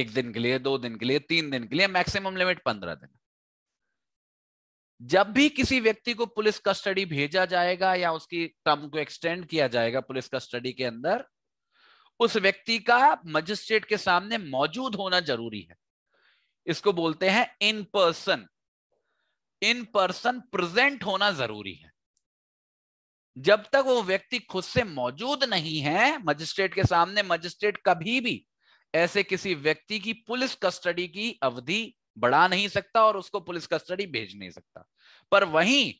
A: एक दिन के लिए दो दिन के लिए तीन दिन के लिए मैक्सिमम लिमिट पंद्रह दिन जब भी किसी व्यक्ति को पुलिस कस्टडी भेजा जाएगा या उसकी टर्म को एक्सटेंड किया जाएगा पुलिस कस्टडी के अंदर उस व्यक्ति का मजिस्ट्रेट के सामने मौजूद होना जरूरी है इसको बोलते हैं in person in person present होना जरूरी है जब तक वो व्यक्ति खुद से मौजूद नहीं है मजिस्ट्रेट के सामने मजिस्ट्रेट कभी भी ऐसे किसी व्यक्ति की पुलिस कस्टडी की अवधि बढ़ा नहीं सकता और उसको पुलिस कस्टडी भेज नहीं सकता पर वहीं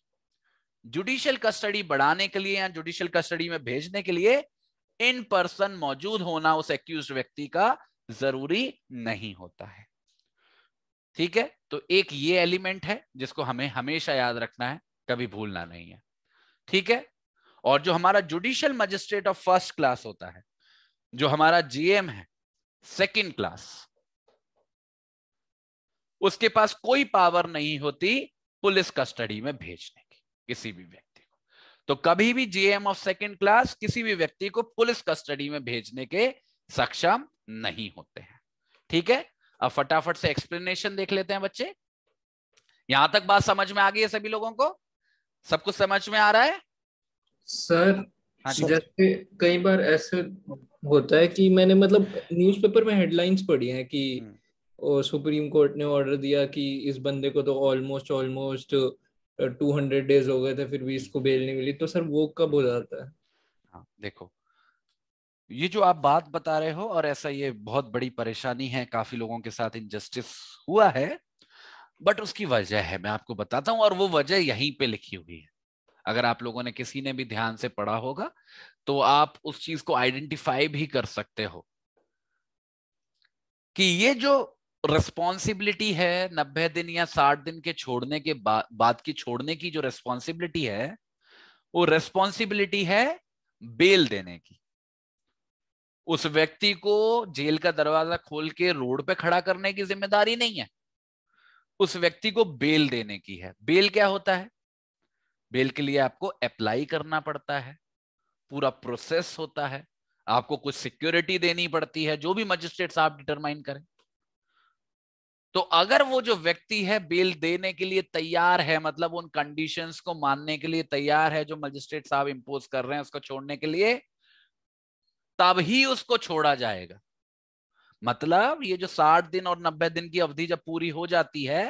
A: जुडिशियल कस्टडी बढ़ाने के लिए या जुडिशियल कस्टडी में भेजने के लिए इन पर्सन मौजूद होना उस एक्यूज व्यक्ति का जरूरी नहीं होता है ठीक है तो एक ये एलिमेंट है जिसको हमें हमेशा याद रखना है कभी भूलना नहीं है ठीक है और जो हमारा judicial magistrate of first class होता है जो हमारा जीएम है सेकंड क्लास उसके पास कोई पावर नहीं होती पुलिस कस्टडी में भेजने की किसी भी व्यक्ति को तो कभी भी जीएम ऑफ सेकंड क्लास किसी भी व्यक्ति को पुलिस कस्टडी में भेजने के सक्षम नहीं होते हैं ठीक है अब फटाफट से एक्सप्लेनेशन देख लेते हैं बच्चे यहां तक बात समझ में आ गई है
B: सभी लोगों को सब कुछ समझ में आ रहा है सर हाँ जैसे कई बार ऐसे होता है कि मैंने मतलब न्यूज़पेपर में हेडलाइंस पढ़ी हैं कि हम्म। ओ, सुप्रीम कोर्ट ने ऑर्डर दिया कि इस बंदे को तो almost almost two hundred days हो गए थे फिर भी इसको बेल नहीं मिली तो सर वो कब हो जाता है हाँ देखो ये जो आप बात बता रहे हो और ऐसा ये बहुत बड़ी परेशानी है काफी
A: लोगों के साथ इनजस्टिस हुआ है बट उसकी वजह है मैं आपको बताता हूं और वो वजह यहीं पे लिखी हुई है अगर आप लोगों ने किसी ने भी ध्यान से पढ़ा होगा तो आप उस चीज को आइडेंटिफाई भी कर सकते हो कि ये जो रिस्पॉन्सिबिलिटी है नब्बे दिन या साठ दिन के छोड़ने के बा, बाद की छोड़ने की जो रिस्पॉन्सिबिलिटी है वो रिस्पॉन्सिबिलिटी है बेल देने की उस व्यक्ति को जेल का दरवाजा खोल के रोड पे खड़ा करने की जिम्मेदारी नहीं है उस व्यक्ति को बेल देने की है बेल क्या होता है बेल के लिए आपको अप्लाई करना पड़ता है पूरा प्रोसेस होता है आपको कुछ सिक्योरिटी देनी पड़ती है जो भी मजिस्ट्रेट साहब डिटरमाइन करें तो अगर वो जो व्यक्ति है बेल देने के लिए तैयार है मतलब उन कंडीशंस को मानने के लिए तैयार है जो मजिस्ट्रेट साहब इंपोज कर रहे हैं उसको छोड़ने के लिए तब ही उसको छोड़ा जाएगा मतलब ये जो 60 दिन और 90 दिन की अवधि जब पूरी हो जाती है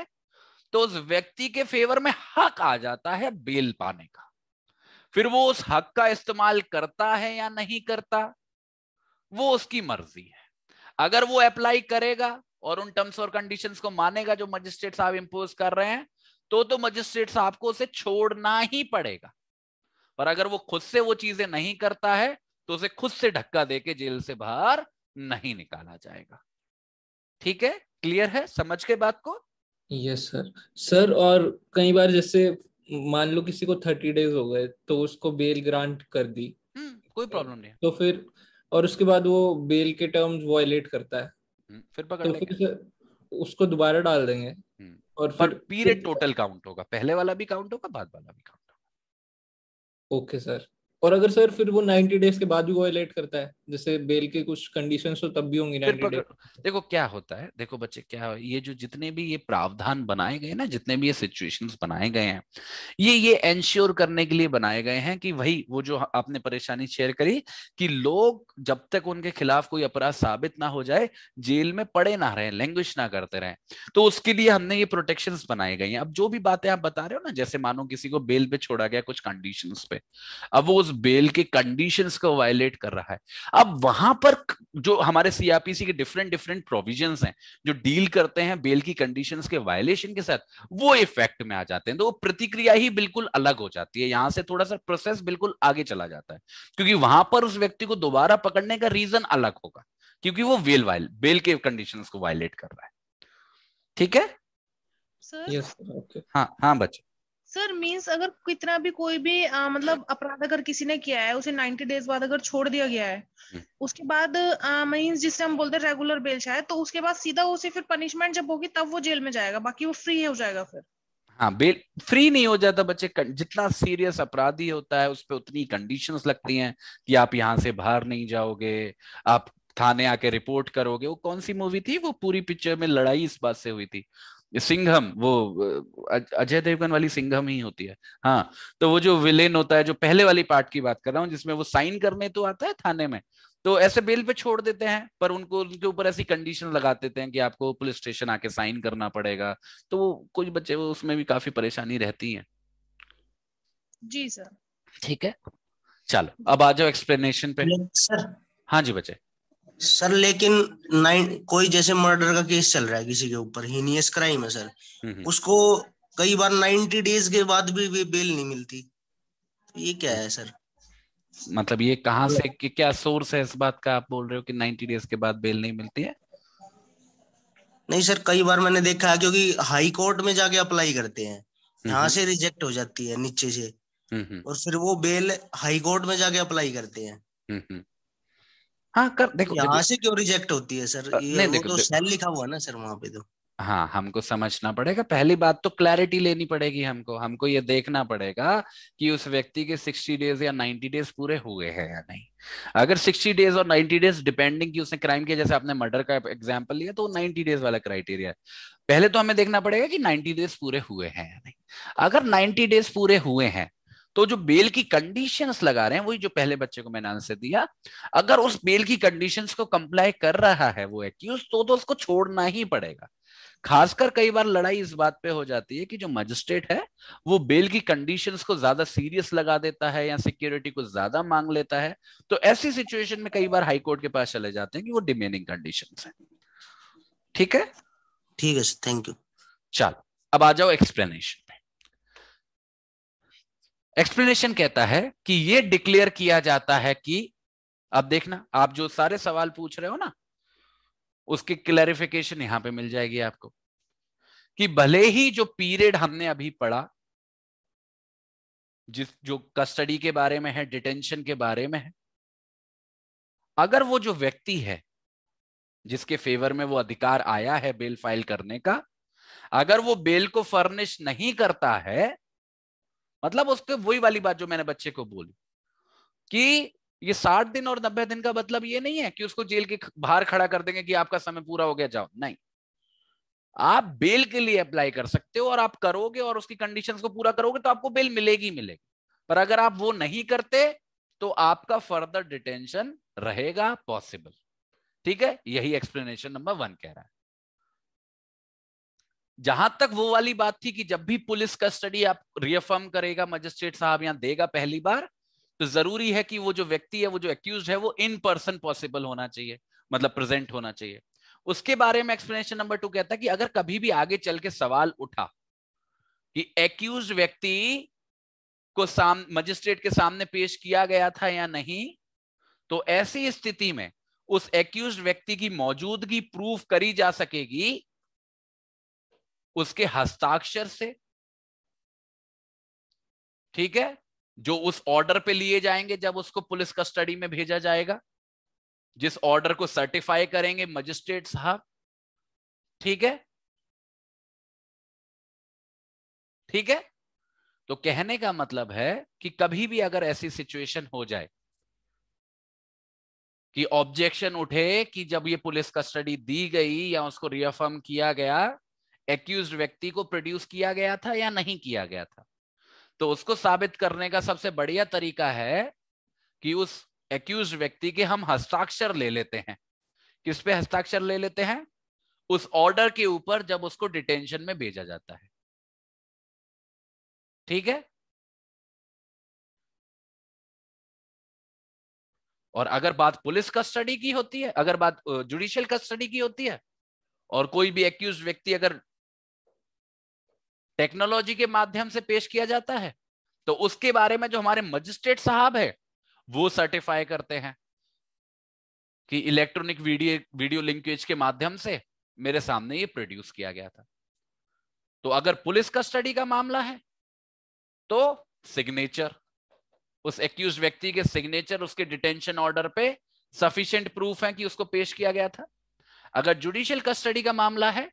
A: तो उस व्यक्ति के फेवर में हक आ जाता है बेल पाने का फिर वो उस हक का इस्तेमाल करता है या नहीं करता वो उसकी मर्जी है अगर वो अप्लाई करेगा और उन टर्म्स और कंडीशंस को मानेगा जो मजिस्ट्रेट साहब इंपोज कर रहे हैं तो तो मजिस्ट्रेट साहब को उसे छोड़ना ही पड़ेगा पर अगर वो खुद से वो चीजें नहीं करता है तो उसे खुद से धक्का देके जेल से बाहर नहीं निकाला जाएगा ठीक है
B: क्लियर है समझ के बात को यस सर सर और कई बार जैसे मान लो किसी को थर्टी डेज हो गए तो उसको बेल ग्रांट कर दी हम्म, कोई प्रॉब्लम नहीं तो फिर और उसके बाद वो बेल के टर्म्स वायलेट करता है हम्म, फिर पकड़ तो फिर उसको दोबारा डाल देंगे हम्म, और फिर पीरियड टोटल काउंट होगा पहले वाला भी काउंट होगा बाद वाला भी काउंट होगा ओके सर और अगर सर फिर वो नाइन्टी डेज के बाद भी वो करता है जैसे बेल के कुछ कंडीशंस तो तब भी होंगी देखो क्या होता
A: है देखो बच्चे क्या ये जो जितने भी ये प्रावधान बनाए गए ना जितने भी ये सिचुएशंस बनाए गए हैं ये ये एंश्योर करने के लिए बनाए गए हैं कि वही वो जो आपने परेशानी शेयर करी कि लोग जब तक उनके खिलाफ कोई अपराध साबित ना हो जाए जेल में पड़े ना रहे लैंग्वेज ना करते रहे तो उसके लिए हमने ये प्रोटेक्शन बनाई गई है अब जो भी बातें आप बता रहे हो ना जैसे मानो किसी को बेल पे छोड़ा गया कुछ कंडीशन पे अब वो उस बेल के कंडीशन को वायलेट कर रहा है अब वहां पर जो हमारे सीआरपीसी के डिफरेंट डिफरेंट प्रोविजन हैं जो डील करते हैं बेल की कंडीशन के वायलेशन के साथ वो इफेक्ट में आ जाते हैं तो वो प्रतिक्रिया ही बिल्कुल अलग हो जाती है यहां से थोड़ा सा प्रोसेस बिल्कुल आगे चला जाता है क्योंकि वहां पर उस व्यक्ति को दोबारा पकड़ने का रीजन अलग होगा क्योंकि वो बेल वायल बेल के कंडीशंस को वायलेट कर रहा है ठीक है सर yes, okay. हाँ हाँ बच्चे
B: सर मींस अगर कितना भी कोई भी आ, मतलब अपराध अगर किसी ने किया है उसे 90 डेज बाद अगर छोड़ दिया गया है हम्म। उसके बाद मीन्स जिससे हम बोलते हैं रेगुलर बेल शायद तो उसके बाद सीधा
C: उसे फिर पनिशमेंट जब होगी तब वो जेल में जाएगा बाकी वो फ्री हो जाएगा फिर
A: हाँ बेल फ्री नहीं हो जाता बच्चे जितना सीरियस अपराधी होता है उस पर उतनी कंडीशन लगती हैं कि आप यहाँ से बाहर नहीं जाओगे आप थाने आके रिपोर्ट करोगे वो कौन सी मूवी थी वो पूरी पिक्चर में लड़ाई इस बात से हुई थी सिंघम वो अजय देवगन वाली सिंघम ही होती है हाँ तो वो जो विलेन होता है जो पहले वाली पार्ट की बात कर रहा हूँ जिसमें वो साइन करने तो आता है थाने में तो ऐसे बेल पे छोड़ देते हैं पर उनको उनके ऊपर ऐसी कंडीशन लगा देते हैं कि आपको पुलिस स्टेशन आके साइन करना पड़ेगा तो वो कुछ बच्चे वो उसमें भी काफी परेशानी रहती है जी सर ठीक है चलो अब आ जाओ एक्सप्लेनेशन
B: पे सर हाँ जी बच्चे सर लेकिन नाइन कोई जैसे मर्डर का केस चल रहा है किसी के ऊपर हीनियस क्राइम है सर हम्म, हम्म। उसको कई बार नाइन्टी डेज के बाद भी वे बेल नहीं मिलती तो ये क्या है सर
A: मतलब ये कहा से कि क्या सोर्स है इस बात का आप बोल रहे हो कि नाइनटी डेज के बाद बेल नहीं मिलती है
B: नहीं सर कई बार मैंने देखा है क्योंकि हाई कोर्ट में जाके अप्लाई करते हैं हम्म, यहाँ से रिजेक्ट हो जाती है नीचे से और फिर वो बेल हाई कोर्ट में जाके अप्लाई करते हैं हाँ कर देखो यहाँ से क्यों रिजेक्ट होती है सर ये वो तो सेल लिखा हुआ ना सर वहां पे तो
A: हाँ हमको समझना पड़ेगा पहली बात तो क्लैरिटी लेनी पड़ेगी हमको हमको ये देखना पड़ेगा कि उस व्यक्ति के सिक्सटी डेज या नाइन्टी डेज पूरे हुए हैं या नहीं अगर सिक्सटी डेज और नाइन्टी डेज डिपेंडिंग की उसने क्राइम किया जैसे आपने मर्डर का एग्जाम्पल लिया तो नाइन्टी डेज वाला क्राइटेरिया है पहले तो हमें देखना पड़ेगा कि 90 डेज पूरे हुए हैं या नहीं अगर 90 डेज पूरे हुए हैं तो जो बेल की कंडीशंस लगा रहे हैं वही जो पहले बच्चे को मैंने आंसर दिया अगर उस बेल की कंडीशंस को कंप्लाई कर रहा है वो एक्यूज तो, तो उसको छोड़ना ही पड़ेगा खासकर कई बार लड़ाई इस बात पे हो जाती है कि जो मजिस्ट्रेट है वो बेल की कंडीशंस को ज्यादा सीरियस लगा देता है या सिक्योरिटी को ज्यादा मांग लेता है तो ऐसी सिचुएशन में कई बार हाईकोर्ट के पास चले जाते हैं कि वो डिमेनिंग कंडीशन है ठीक है ठीक है थैंक यू चलो अब आ जाओ एक्सप्लेनेशन एक्सप्लेनेशन कहता है कि ये डिक्लेयर किया जाता है कि अब देखना आप जो सारे सवाल पूछ रहे हो ना उसकी क्लैरिफिकेशन यहां पे मिल जाएगी आपको कि भले ही जो पीरियड हमने अभी पढ़ा जिस जो कस्टडी के बारे में है डिटेंशन के बारे में है अगर वो जो व्यक्ति है जिसके फेवर में वो अधिकार आया है बेल फाइल करने का अगर वो बेल को फर्निश नहीं करता है मतलब उसके वही वाली बात जो मैंने बच्चे को बोली कि ये साठ दिन और नब्बे दिन का मतलब ये नहीं है कि उसको जेल के बाहर खड़ा कर देंगे कि आपका समय पूरा हो गया जाओ नहीं आप बेल के लिए अप्लाई कर सकते हो और आप करोगे और उसकी कंडीशंस को पूरा करोगे तो आपको बेल मिलेगी मिलेगी पर अगर आप वो नहीं करते तो आपका फर्दर डिटेंशन रहेगा पॉसिबल ठीक है यही एक्सप्लेनेशन नंबर वन कह रहा है जहां तक वो वाली बात थी कि जब भी पुलिस कस्टडी आप रियफर्म करेगा मजिस्ट्रेट साहब यहाँ देगा पहली बार तो जरूरी है कि वो जो व्यक्ति है वो जो एक्यूज है वो इन पर्सन पॉसिबल होना चाहिए मतलब प्रेजेंट होना चाहिए उसके बारे में एक्सप्लेनेशन नंबर टू कहता है कि अगर कभी भी आगे चल के सवाल उठा कि एक्यूज व्यक्ति को साम मजिस्ट्रेट के सामने पेश किया गया था या नहीं तो ऐसी स्थिति में उस एक्यूज व्यक्ति की मौजूदगी प्रूफ करी जा सकेगी उसके हस्ताक्षर से ठीक है जो उस ऑर्डर पे लिए जाएंगे जब उसको पुलिस कस्टडी में भेजा जाएगा जिस ऑर्डर को सर्टिफाई करेंगे मजिस्ट्रेट साहब
C: ठीक है ठीक है
A: तो कहने का मतलब है कि कभी भी अगर ऐसी सिचुएशन हो जाए कि ऑब्जेक्शन उठे कि जब ये पुलिस कस्टडी दी गई या उसको रियफर्म किया गया एक्यूज व्यक्ति को प्रोड्यूस किया गया था या नहीं किया गया था तो उसको साबित करने का सबसे बढ़िया तरीका है कि उस एक्यूज व्यक्ति के हम हस्ताक्षर ले लेते हैं किस पे हस्ताक्षर ले लेते हैं उस ऑर्डर के ऊपर जब उसको डिटेंशन में भेजा जाता है ठीक है और अगर बात पुलिस कस्टडी की होती है अगर बात जुडिशियल कस्टडी की होती है और कोई भी एक्यूज व्यक्ति अगर टेक्नोलॉजी के माध्यम से पेश किया जाता है तो उसके बारे में जो हमारे मजिस्ट्रेट साहब है वो सर्टिफाई करते हैं कि इलेक्ट्रॉनिक वीडियो वीडियो लिंकेज के माध्यम से मेरे सामने ये प्रोड्यूस किया गया था तो अगर पुलिस कस्टडी का मामला है तो सिग्नेचर उस एक्यूज व्यक्ति के सिग्नेचर उसके डिटेंशन ऑर्डर पे सफिशियंट प्रूफ है कि उसको पेश किया गया था अगर जुडिशियल कस्टडी का मामला है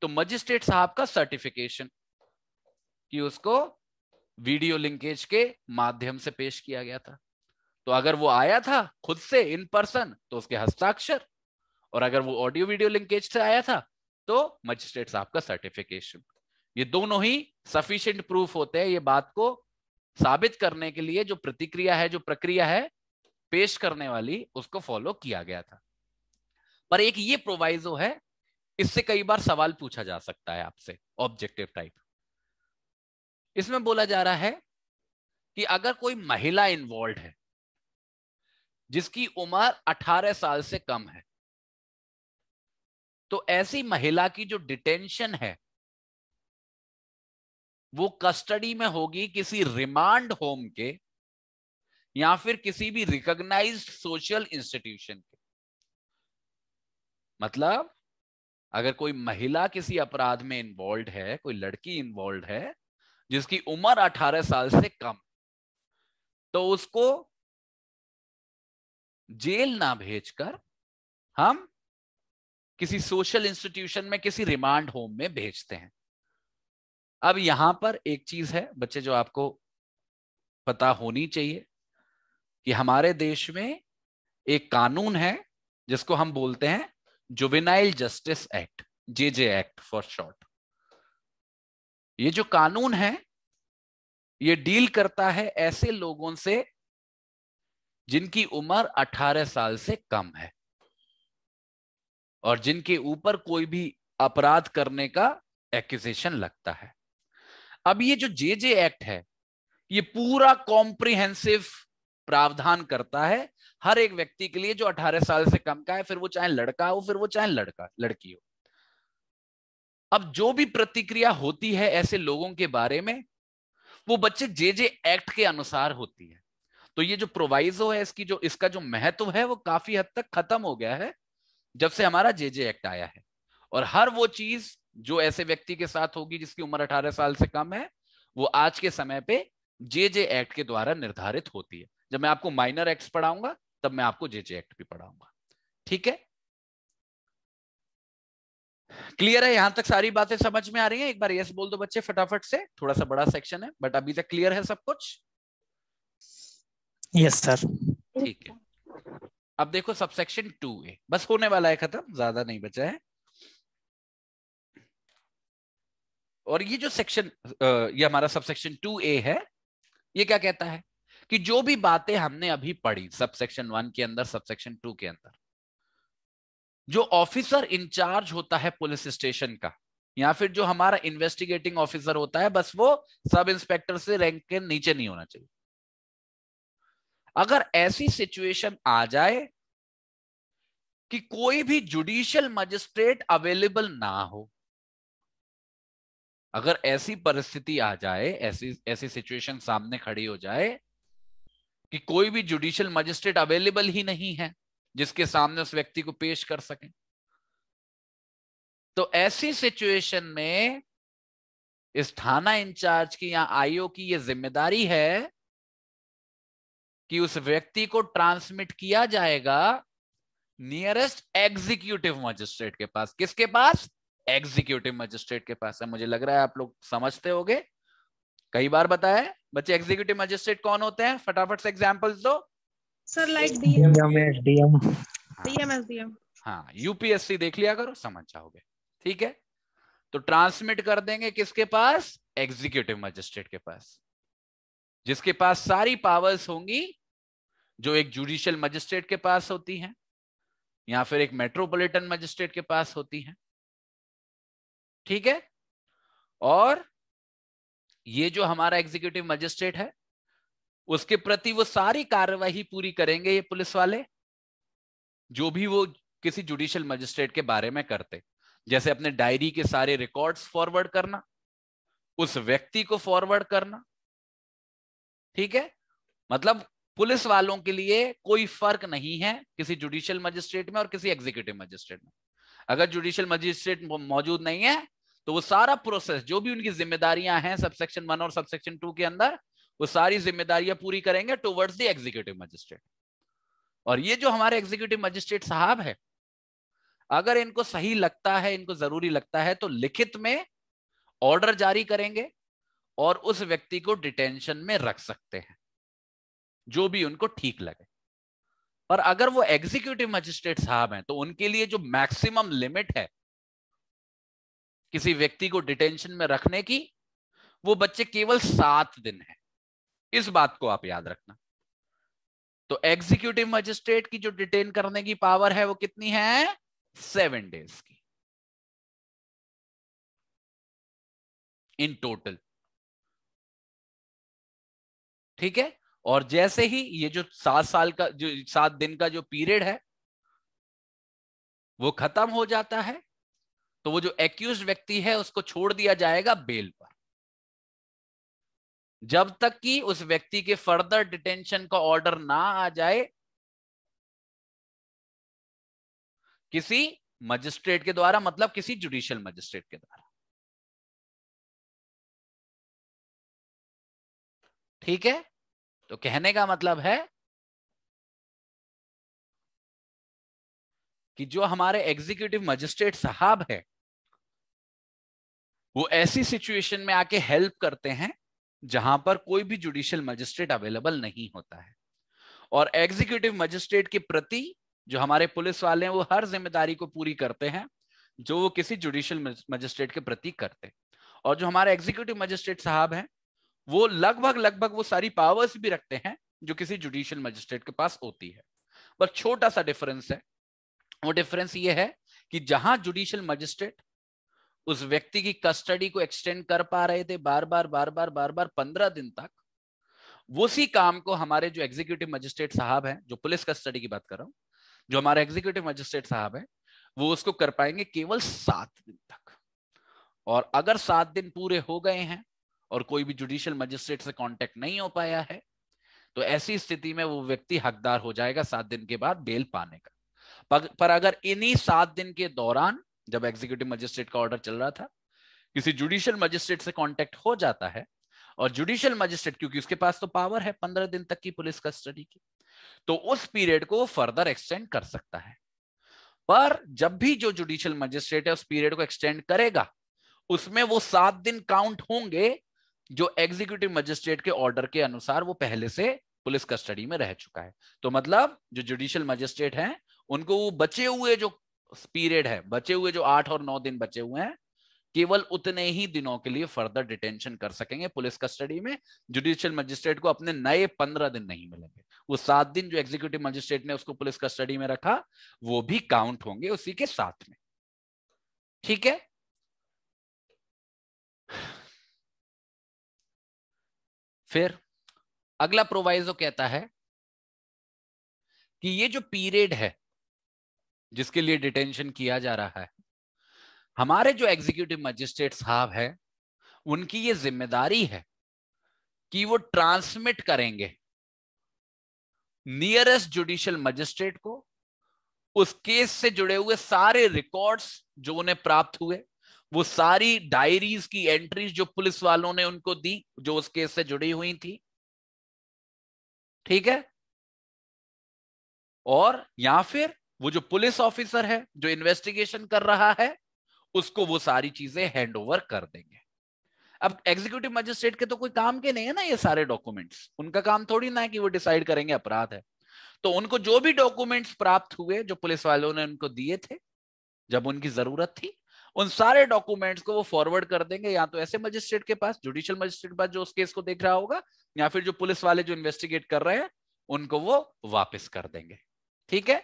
A: तो मजिस्ट्रेट साहब का सर्टिफिकेशन कि उसको वीडियो लिंकेज के माध्यम से पेश किया गया था तो अगर वो आया था खुद से इन पर्सन तो उसके हस्ताक्षर और अगर वो ऑडियो वीडियो लिंकेज से आया था तो मजिस्ट्रेट साहब का सर्टिफिकेशन ये दोनों ही सफिशियंट प्रूफ होते हैं ये बात को साबित करने के लिए जो प्रतिक्रिया है जो प्रक्रिया है पेश करने वाली उसको फॉलो किया गया था पर एक ये प्रोवाइजो है इससे कई बार सवाल पूछा जा सकता है आपसे ऑब्जेक्टिव टाइप इसमें बोला जा रहा है कि अगर कोई महिला इन्वॉल्व है जिसकी उम्र 18 साल से कम है तो ऐसी महिला की जो डिटेंशन है वो कस्टडी में होगी किसी रिमांड होम के या फिर किसी भी रिकॉग्नाइज्ड सोशल इंस्टीट्यूशन के मतलब अगर कोई महिला किसी अपराध में इन्वॉल्व है कोई लड़की इन्वॉल्व है जिसकी उम्र 18 साल से कम तो उसको जेल ना भेजकर हम किसी सोशल इंस्टीट्यूशन में किसी रिमांड होम में भेजते हैं अब यहां पर एक चीज है बच्चे जो आपको पता होनी चाहिए कि हमारे देश में एक कानून है जिसको हम बोलते हैं juvenile justice act J J act for short ये जो कानून है ये डील करता है ऐसे लोगों से जिनकी उम्र 18 साल से कम है और जिनके ऊपर कोई भी अपराध करने का एक्यूजेशन लगता है अब ये जो जे जे एक्ट है ये पूरा कॉम्प्रिहेंसिव प्रावधान करता है हर एक व्यक्ति के लिए जो 18 साल से कम का है फिर वो चाहे लड़का हो फिर वो चाहे लड़का लड़की हो अब जो भी प्रतिक्रिया होती है ऐसे लोगों के बारे में वो बच्चे जे जे एक्ट के अनुसार होती है तो ये जो प्रोवाइजो है इसकी जो इसका जो महत्व है वो काफी हद तक खत्म हो गया है जब से हमारा जे जे एक्ट आया है और हर वो चीज जो ऐसे व्यक्ति के साथ होगी जिसकी उम्र अठारह साल से कम है वो आज के समय पे जे जे एक्ट के द्वारा निर्धारित होती है जब मैं आपको माइनर एक्ट पढ़ाऊंगा तब मैं आपको जे जे एक्ट भी पढ़ाऊंगा ठीक है क्लियर है यहां तक सारी बातें समझ में आ रही हैं एक बार यस बोल दो बच्चे फटाफट से थोड़ा सा बड़ा सेक्शन है बट अभी तक क्लियर है सब कुछ यस सर ठीक है अब देखो सेक्शन टू ए बस होने वाला है खत्म ज्यादा नहीं बचा है और ये जो सेक्शन ये हमारा सबसेक्शन टू ए है ये क्या कहता है कि जो भी बातें हमने अभी पढ़ी सबसेक्शन वन के अंदर सबसेक्शन टू के अंदर जो ऑफिसर इंचार्ज होता है पुलिस स्टेशन का या फिर जो हमारा इन्वेस्टिगेटिंग ऑफिसर होता है बस वो सब इंस्पेक्टर से रैंक के नीचे नहीं होना चाहिए अगर ऐसी सिचुएशन आ जाए कि कोई भी जुडिशियल मजिस्ट्रेट अवेलेबल ना हो अगर ऐसी परिस्थिति आ जाए ऐसी ऐसी सिचुएशन सामने खड़ी हो जाए कि कोई भी जुडिशियल मजिस्ट्रेट अवेलेबल ही नहीं है जिसके सामने उस व्यक्ति को पेश कर सके तो ऐसी सिचुएशन में इस थाना इंचार्ज की या आईओ की यह जिम्मेदारी है कि उस व्यक्ति को ट्रांसमिट किया जाएगा नियरेस्ट एग्जीक्यूटिव मजिस्ट्रेट के पास किसके पास एग्जीक्यूटिव मजिस्ट्रेट के पास है मुझे लग रहा है आप लोग समझते होगे कई बार बताया बच्चे एग्जीक्यूटिव मजिस्ट्रेट कौन होते हैं फटाफट से एग्जाम्पल्स दो sir like DMs DM
C: DMs DM
A: हाँ यूपीएससी देख लिया करो समझ जाओगे ठीक है तो ट्रांसमिट कर देंगे किसके पास एग्जीक्यूटिव मजिस्ट्रेट के पास जिसके पास सारी पावर्स होंगी जो एक जुडिशियल मजिस्ट्रेट के पास होती हैं या फिर एक मेट्रोपॉलिटन मजिस्ट्रेट के पास होती हैं ठीक है और ये जो हमारा एग्जीक्यूटिव मजिस्ट्रेट है उसके प्रति वो सारी कार्यवाही पूरी करेंगे ये पुलिस वाले जो भी वो किसी जुडिशियल मजिस्ट्रेट के बारे में करते जैसे अपने डायरी के सारे रिकॉर्ड्स फॉरवर्ड करना उस व्यक्ति को फॉरवर्ड करना ठीक है मतलब पुलिस वालों के लिए कोई फर्क नहीं है किसी जुडिशियल मजिस्ट्रेट में और किसी एग्जीक्यूटिव मजिस्ट्रेट में अगर जुडिशियल मजिस्ट्रेट मौजूद नहीं है तो वो सारा प्रोसेस जो भी उनकी जिम्मेदारियां हैं सबसेक्शन वन और सबसेक्शन टू के अंदर वो सारी जिम्मेदारियां पूरी करेंगे टूवर्ड्स द एग्जीक्यूटिव मजिस्ट्रेट और ये जो हमारे एग्जीक्यूटिव मजिस्ट्रेट साहब है अगर इनको सही लगता है इनको जरूरी लगता है तो लिखित में ऑर्डर जारी करेंगे और उस व्यक्ति को डिटेंशन में रख सकते हैं जो भी उनको ठीक लगे पर अगर वो एग्जीक्यूटिव मजिस्ट्रेट साहब हैं तो उनके लिए जो मैक्सिमम लिमिट है किसी व्यक्ति को डिटेंशन में रखने की वो बच्चे केवल सात दिन है इस बात को आप याद रखना तो एग्जीक्यूटिव मजिस्ट्रेट की जो डिटेन करने की पावर है वो कितनी है सेवन डेज की
C: इन टोटल ठीक है और जैसे ही ये जो सात साल का जो सात दिन का जो पीरियड है वो खत्म हो जाता है तो वो
A: जो एक्यूज व्यक्ति है उसको छोड़ दिया जाएगा बेल पर जब तक कि उस व्यक्ति के फर्दर डिटेंशन का ऑर्डर ना आ जाए किसी मजिस्ट्रेट के द्वारा मतलब किसी
C: जुडिशियल मजिस्ट्रेट के द्वारा ठीक है तो कहने का मतलब है
A: कि जो हमारे एग्जीक्यूटिव मजिस्ट्रेट साहब है वो ऐसी सिचुएशन में आके हेल्प करते हैं जहां पर कोई भी जुडिशियल मजिस्ट्रेट अवेलेबल नहीं होता है और एग्जीक्यूटिव मजिस्ट्रेट के प्रति जो हमारे पुलिस वाले हैं वो हर जिम्मेदारी को पूरी करते हैं जो वो किसी जुडिशियल मजिस्ट्रेट के प्रति करते और जो हमारे एग्जीक्यूटिव मजिस्ट्रेट साहब हैं वो लगभग लगभग वो सारी पावर्स भी रखते हैं जो किसी जुडिशियल मजिस्ट्रेट के पास होती है बस छोटा सा डिफरेंस है वो डिफरेंस ये है कि जहां जुडिशियल मजिस्ट्रेट उस व्यक्ति की कस्टडी को एक्सटेंड कर पा रहे थे बार बार बार बार बार बार पंद्रह दिन तक उसी काम को हमारे जो एग्जीक्यूटिव मजिस्ट्रेट साहब हैं जो पुलिस कस्टडी की बात कर रहा हूं जो हमारे एग्जीक्यूटिव मजिस्ट्रेट साहब हैं वो उसको कर पाएंगे केवल सात दिन तक और अगर सात दिन पूरे हो गए हैं और कोई भी जुडिशियल मजिस्ट्रेट से कांटेक्ट नहीं हो पाया है तो ऐसी स्थिति में वो व्यक्ति हकदार हो जाएगा सात दिन के बाद बेल पाने का पर अगर इन्हीं सात दिन के दौरान जब एग्जीक्यूटिव मजिस्ट्रेट का ऑर्डर चल रहा था किसी जुडिशियल मजिस्ट्रेट से कॉन्टेक्ट हो जाता है और जुडिशियल मजिस्ट्रेट क्योंकि उसके पास तो पावर है पंद्रह दिन तक की पुलिस कस्टडी की तो उस पीरियड को फर्दर एक्सटेंड कर सकता है पर जब भी जो जुडिशियल मजिस्ट्रेट है उस पीरियड को एक्सटेंड करेगा उसमें वो सात दिन काउंट होंगे जो एग्जीक्यूटिव मजिस्ट्रेट के ऑर्डर के अनुसार वो पहले से पुलिस कस्टडी में रह चुका है तो मतलब जो जुडिशियल मजिस्ट्रेट हैं उनको वो बचे हुए जो पीरियड है बचे हुए जो आठ और नौ दिन बचे हुए हैं केवल उतने ही दिनों के लिए फर्दर डिटेंशन कर सकेंगे पुलिस कस्टडी में जुडिशियल मजिस्ट्रेट को अपने नए पंद्रह दिन नहीं मिलेंगे वो सात दिन जो एग्जीक्यूटिव मजिस्ट्रेट ने उसको पुलिस कस्टडी में रखा वो भी काउंट होंगे उसी के साथ में ठीक
C: है फिर अगला प्रोवाइजो कहता है कि ये जो
A: पीरियड है जिसके लिए डिटेंशन किया जा रहा है हमारे जो एग्जीक्यूटिव मजिस्ट्रेट साहब हैं उनकी ये जिम्मेदारी है कि वो ट्रांसमिट करेंगे नियरेस्ट जुडिशियल मजिस्ट्रेट को उस केस से जुड़े हुए सारे रिकॉर्ड्स जो उन्हें प्राप्त हुए वो सारी डायरीज की एंट्रीज जो पुलिस वालों ने उनको दी जो उस केस से
C: जुड़ी हुई थी ठीक है
A: और या फिर वो जो पुलिस ऑफिसर है जो इन्वेस्टिगेशन कर रहा है उसको वो सारी चीजें हैंड ओवर कर देंगे अब एग्जीक्यूटिव मजिस्ट्रेट के तो कोई काम के नहीं है ना ये सारे डॉक्यूमेंट्स उनका काम थोड़ी ना है कि वो डिसाइड करेंगे अपराध है तो उनको जो भी डॉक्यूमेंट्स प्राप्त हुए जो पुलिस वालों ने उनको दिए थे जब उनकी जरूरत थी उन सारे डॉक्यूमेंट्स को वो फॉरवर्ड कर देंगे या तो ऐसे मजिस्ट्रेट के पास जुडिशियल मजिस्ट्रेट के पास जो उस केस को देख रहा होगा या फिर जो पुलिस वाले जो इन्वेस्टिगेट कर रहे हैं उनको वो वापस कर देंगे ठीक है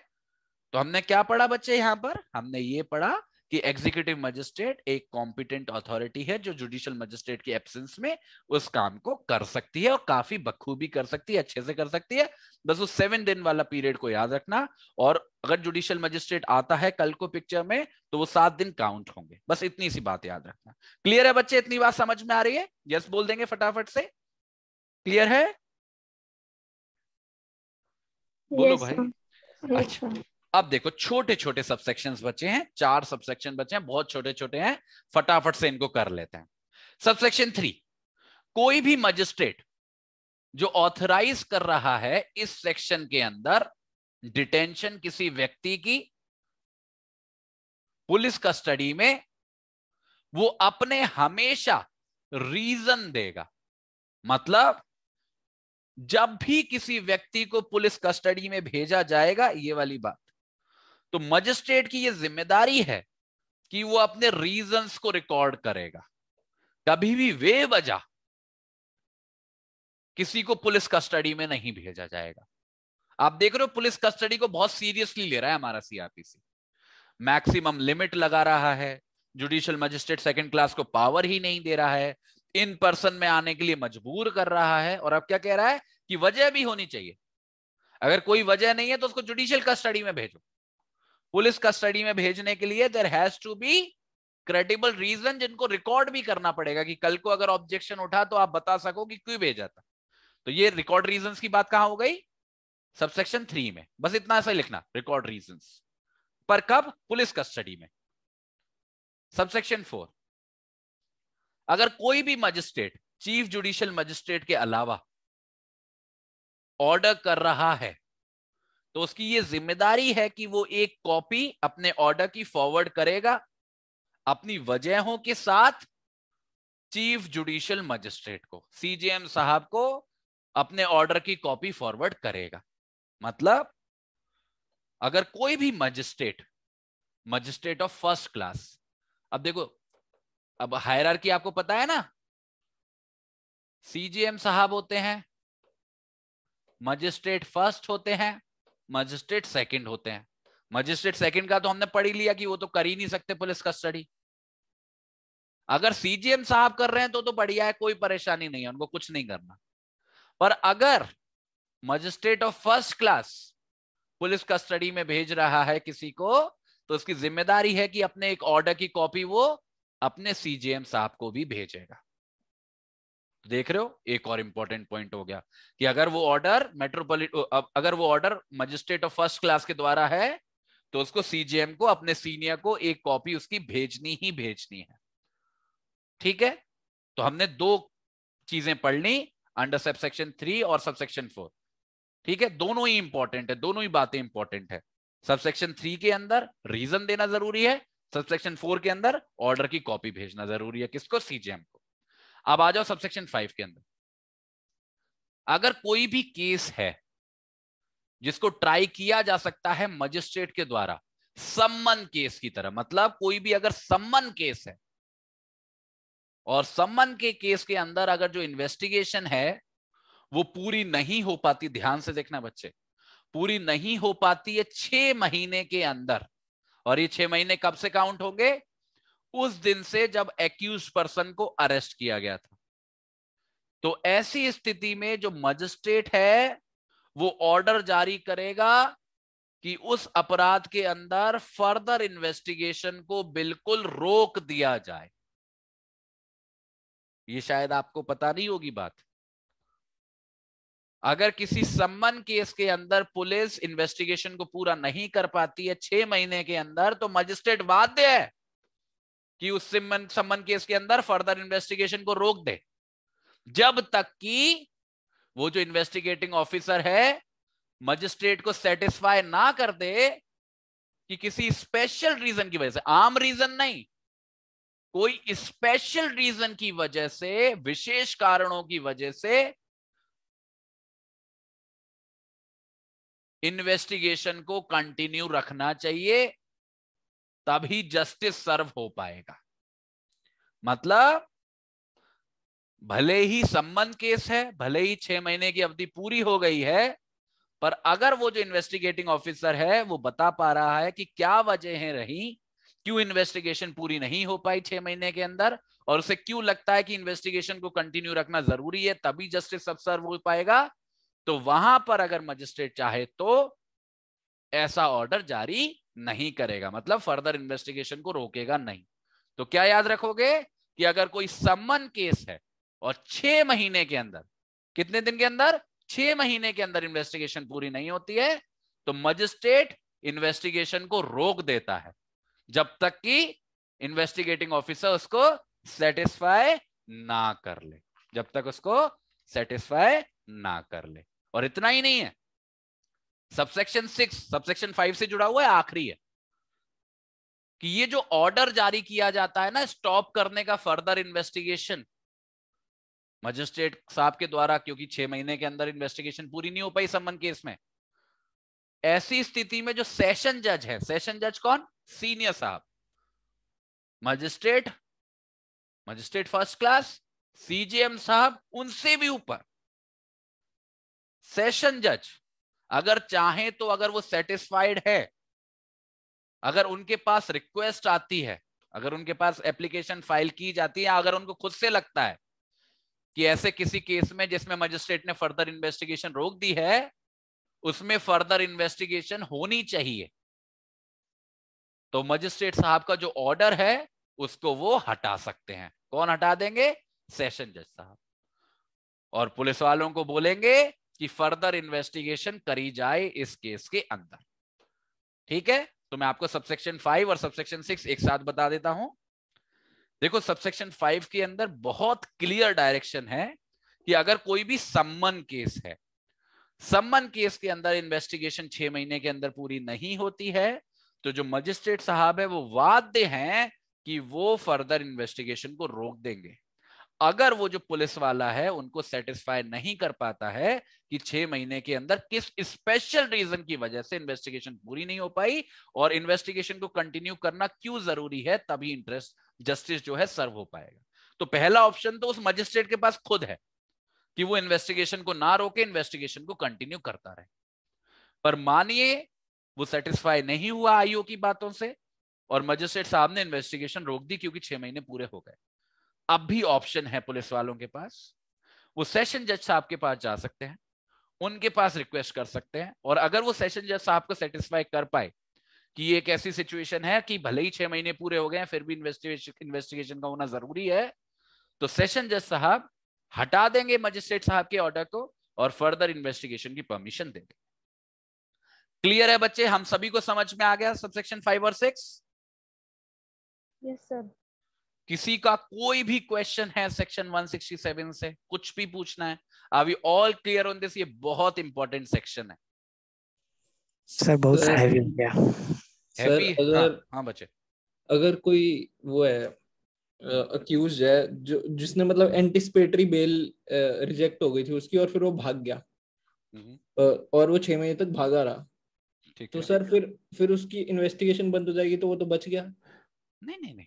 A: तो हमने क्या पढ़ा बच्चे यहाँ पर हमने ये पढ़ा कि एग्जीक्यूटिव मजिस्ट्रेट एक कॉम्पिटेंट अथॉरिटी है जो जुडिशियल मजिस्ट्रेट की एब्सेंस में उस काम को कर सकती है और काफी बखूबी कर सकती है अच्छे से कर सकती है बस उस सेवन दिन वाला पीरियड को याद रखना और अगर जुडिशियल मजिस्ट्रेट आता है कल को पिक्चर में तो वो सात दिन काउंट होंगे बस इतनी सी बात याद रखना क्लियर है बच्चे इतनी बात समझ में आ रही है यस बोल देंगे फटाफट से क्लियर है बोलो
C: भाई
B: अच्छा
A: अब देखो छोटे छोटे सबसेक्शंस बचे हैं चार सबसेक्शन बचे हैं बहुत छोटे छोटे हैं फटाफट से इनको कर लेते हैं सबसेक्शन थ्री कोई भी मजिस्ट्रेट जो ऑथराइज कर रहा है इस सेक्शन के अंदर डिटेंशन किसी व्यक्ति की पुलिस कस्टडी में वो अपने हमेशा रीजन देगा मतलब जब भी किसी व्यक्ति को पुलिस कस्टडी में भेजा जाएगा ये वाली बात तो मजिस्ट्रेट की ये जिम्मेदारी है कि वो अपने रीजंस को रिकॉर्ड करेगा कभी भी वे वजह किसी को पुलिस कस्टडी में नहीं भेजा जाएगा आप देख रहे हो पुलिस कस्टडी को बहुत सीरियसली ले रहा है हमारा सीआरपीसी मैक्सिमम लिमिट लगा रहा है जुडिशियल मजिस्ट्रेट सेकंड क्लास को पावर ही नहीं दे रहा है इन पर्सन में आने के लिए मजबूर कर रहा है और अब क्या कह रहा है कि वजह भी होनी चाहिए अगर कोई वजह नहीं है तो उसको जुडिशियल कस्टडी में भेजो पुलिस कस्टडी में भेजने के लिए there has to be credible reason जिनको रिकॉर्ड भी करना पड़ेगा कि कल को अगर ऑब्जेक्शन उठा तो आप बता सको कि क्यों भेजा था तो ये रिकॉर्ड रीजन की बात कहां हो गई सबसेक्शन थ्री में बस इतना ऐसा लिखना रिकॉर्ड रीजन पर कब पुलिस कस्टडी में सबसेक्शन फोर अगर कोई भी मजिस्ट्रेट चीफ जुडिशियल मजिस्ट्रेट के अलावा ऑर्डर कर रहा है तो उसकी ये जिम्मेदारी है कि वो एक कॉपी अपने ऑर्डर की फॉरवर्ड करेगा अपनी वजहों के साथ चीफ जुडिशियल मजिस्ट्रेट को सीजेएम साहब को अपने ऑर्डर की कॉपी फॉरवर्ड करेगा मतलब अगर कोई भी magistrate magistrate of first class अब देखो अब हायर की आपको पता है ना सीजेएम साहब होते हैं मजिस्ट्रेट फर्स्ट होते हैं मजिस्ट्रेट सेकंड होते हैं मजिस्ट्रेट सेकंड का तो हमने पढ़ ही लिया कि वो तो कर ही नहीं सकते पुलिस कस्टडी अगर सीजीएम साहब कर रहे हैं तो तो बढ़िया है कोई परेशानी नहीं है उनको कुछ नहीं करना पर अगर magistrate of first class police custody में भेज रहा है किसी को तो उसकी जिम्मेदारी है कि अपने एक ऑर्डर की कॉपी वो अपने सीजीएम साहब को भी भेजेगा तो देख रहे हो एक और इंपॉर्टेंट पॉइंट हो गया कि अगर वो ऑर्डर मेट्रोपोलिट अगर वो order magistrate of first class के द्वारा है तो उसको सीजीएम को अपने सीनियर को एक कॉपी उसकी भेजनी ही भेजनी है ठीक है तो हमने दो चीजें पढ़ ली अंडर सबसेक्शन थ्री और सबसेक्शन फोर ठीक है दोनों ही इंपॉर्टेंट है दोनों ही बातें इंपॉर्टेंट है सबसेक्शन थ्री के अंदर रीजन देना जरूरी है सबसेक्शन फोर के अंदर ऑर्डर की कॉपी भेजना जरूरी है किसको सीजीएम को अब आ जाओ सबसेक्शन फाइव के अंदर अगर कोई भी केस है जिसको ट्राई किया जा सकता है मजिस्ट्रेट के द्वारा सम्मन केस की तरह मतलब कोई भी अगर सम्मन केस है और सम्मन के केस के अंदर अगर जो इन्वेस्टिगेशन है वो पूरी नहीं हो पाती ध्यान से देखना बच्चे पूरी नहीं हो पाती है छह महीने के अंदर और ये छह महीने कब से काउंट होंगे उस दिन से जब एक्यूज पर्सन को अरेस्ट किया गया था तो ऐसी स्थिति में जो मजिस्ट्रेट है वो ऑर्डर जारी करेगा कि उस अपराध के अंदर फर्दर इन्वेस्टिगेशन को बिल्कुल रोक दिया जाए ये शायद आपको पता नहीं होगी बात अगर किसी सम्मन केस के अंदर पुलिस इन्वेस्टिगेशन को पूरा नहीं कर पाती है छह महीने के अंदर तो मजिस्ट्रेट बाध्य है कि उस सम्मन केस के अंदर फर्दर इन्वेस्टिगेशन को रोक दे जब तक कि वो जो इन्वेस्टिगेटिंग ऑफिसर है मजिस्ट्रेट को सेटिस्फाई ना कर दे कि किसी स्पेशल रीजन की वजह से आम रीजन नहीं कोई स्पेशल रीजन की वजह से विशेष कारणों की वजह से
C: इन्वेस्टिगेशन
A: को कंटिन्यू रखना चाहिए तभी जस्टिस सर्व हो पाएगा मतलब भले ही सम्मन केस है भले ही छह महीने की अवधि पूरी हो गई है पर अगर वो जो इन्वेस्टिगेटिंग ऑफिसर है वो बता पा रहा है कि क्या है रही क्यों इन्वेस्टिगेशन पूरी नहीं हो पाई छह महीने के अंदर और उसे क्यों लगता है कि इन्वेस्टिगेशन को कंटिन्यू रखना जरूरी है तभी जस्टिस सर्व हो पाएगा तो वहां पर अगर मजिस्ट्रेट चाहे तो ऐसा ऑर्डर जारी नहीं करेगा मतलब फर्दर इन्वेस्टिगेशन को रोकेगा नहीं तो क्या याद रखोगे कि अगर कोई सम्मन केस है और छह महीने के अंदर कितने दिन के अंदर छह महीने के अंदर इन्वेस्टिगेशन पूरी नहीं होती है तो मजिस्ट्रेट इन्वेस्टिगेशन को रोक देता है जब तक कि इन्वेस्टिगेटिंग ऑफिसर उसको सेटिस्फाई ना कर ले जब तक उसको सेटिस्फाई ना कर ले और इतना ही नहीं है सबसेक्शन सिक्स सबसेक्शन फाइव से जुड़ा हुआ है आखिरी है कि ये जो ऑर्डर जारी किया जाता है ना स्टॉप करने का फर्दर इन्वेस्टिगेशन मजिस्ट्रेट साहब के द्वारा क्योंकि छह महीने के अंदर इन्वेस्टिगेशन पूरी नहीं हो पाई संबंध केस में ऐसी स्थिति में जो सेशन जज है सेशन जज कौन सीनियर साहब magistrate magistrate first class CGM साहब उनसे भी ऊपर सेशन जज अगर चाहे तो अगर वो सेटिस्फाइड है अगर उनके पास रिक्वेस्ट आती है अगर उनके पास एप्लीकेशन फाइल की जाती है अगर उनको खुद से लगता है कि ऐसे किसी केस में जिसमें मजिस्ट्रेट ने फर्दर इन्वेस्टिगेशन रोक दी है उसमें फर्दर इन्वेस्टिगेशन होनी चाहिए तो मजिस्ट्रेट साहब का जो ऑर्डर है उसको वो हटा सकते हैं कौन हटा देंगे सेशन जज साहब और पुलिस वालों को बोलेंगे कि फर्दर इन्वेस्टिगेशन करी जाए इस केस के अंदर ठीक है तो मैं आपको सबसेक्शन फाइव और सबसेक्शन सिक्स एक साथ बता देता हूं देखो सबसेक्शन फाइव के अंदर बहुत क्लियर डायरेक्शन है कि अगर कोई भी सम्मन केस है सम्मन केस के अंदर इन्वेस्टिगेशन छह महीने के अंदर पूरी नहीं होती है तो जो मजिस्ट्रेट साहब है वो वाद्य हैं कि वो फर्दर इन्वेस्टिगेशन को रोक देंगे अगर वो जो पुलिस वाला है उनको सेटिस्फाई नहीं कर पाता है कि छह महीने के अंदर किस स्पेशल रीजन की वजह से इन्वेस्टिगेशन पूरी नहीं हो पाई और इन्वेस्टिगेशन को कंटिन्यू करना क्यों जरूरी है तभी इंटरेस्ट जस्टिस जो है सर्व हो पाएगा तो पहला ऑप्शन तो उस मजिस्ट्रेट के पास खुद है कि वो इन्वेस्टिगेशन को ना रोके इन्वेस्टिगेशन को कंटिन्यू करता रहे पर मानिए वो सेटिस्फाई नहीं हुआ आईओ की बातों से और मजिस्ट्रेट साहब ने इन्वेस्टिगेशन रोक दी क्योंकि छह महीने पूरे हो गए अब भी ऑप्शन है पुलिस वालों के पास वो सेशन जज साहब के पास जा सकते हैं उनके पास रिक्वेस्ट कर सकते हैं और अगर वो सेशन जज साहब को सेटिस्फाई कर पाए कि ये एक ऐसी सिचुएशन है कि भले ही छह महीने पूरे हो गए हैं फिर भी इन्वेस्टिगेशन इन्वेस्टिगेशन का होना जरूरी है तो सेशन जज साहब हटा देंगे मजिस्ट्रेट साहब के ऑर्डर को और फर्दर इन्वेस्टिगेशन की परमिशन दे देंगे क्लियर है बच्चे हम सभी को समझ में आ गया सबसेक्शन फाइव और सिक्स यस सर किसी का कोई भी क्वेश्चन है सेक्शन 167 से कुछ भी पूछना है are we all clear on this ये बहुत इंपॉर्टेंट सेक्शन है सर बहुत हैवी हो गया
C: हैवी
A: हाँ, अगर हाँ,
B: हाँ बच्चे अगर कोई वो है अक्यूज है जो जिसने मतलब एंटिसिपेटरी बेल रिजेक्ट हो गई थी उसकी और फिर वो भाग गया हम्म। और वो छह महीने तक भागा रहा तो सर फिर फिर उसकी इन्वेस्टिगेशन बंद हो जाएगी तो वो तो बच गया नहीं नहीं नहीं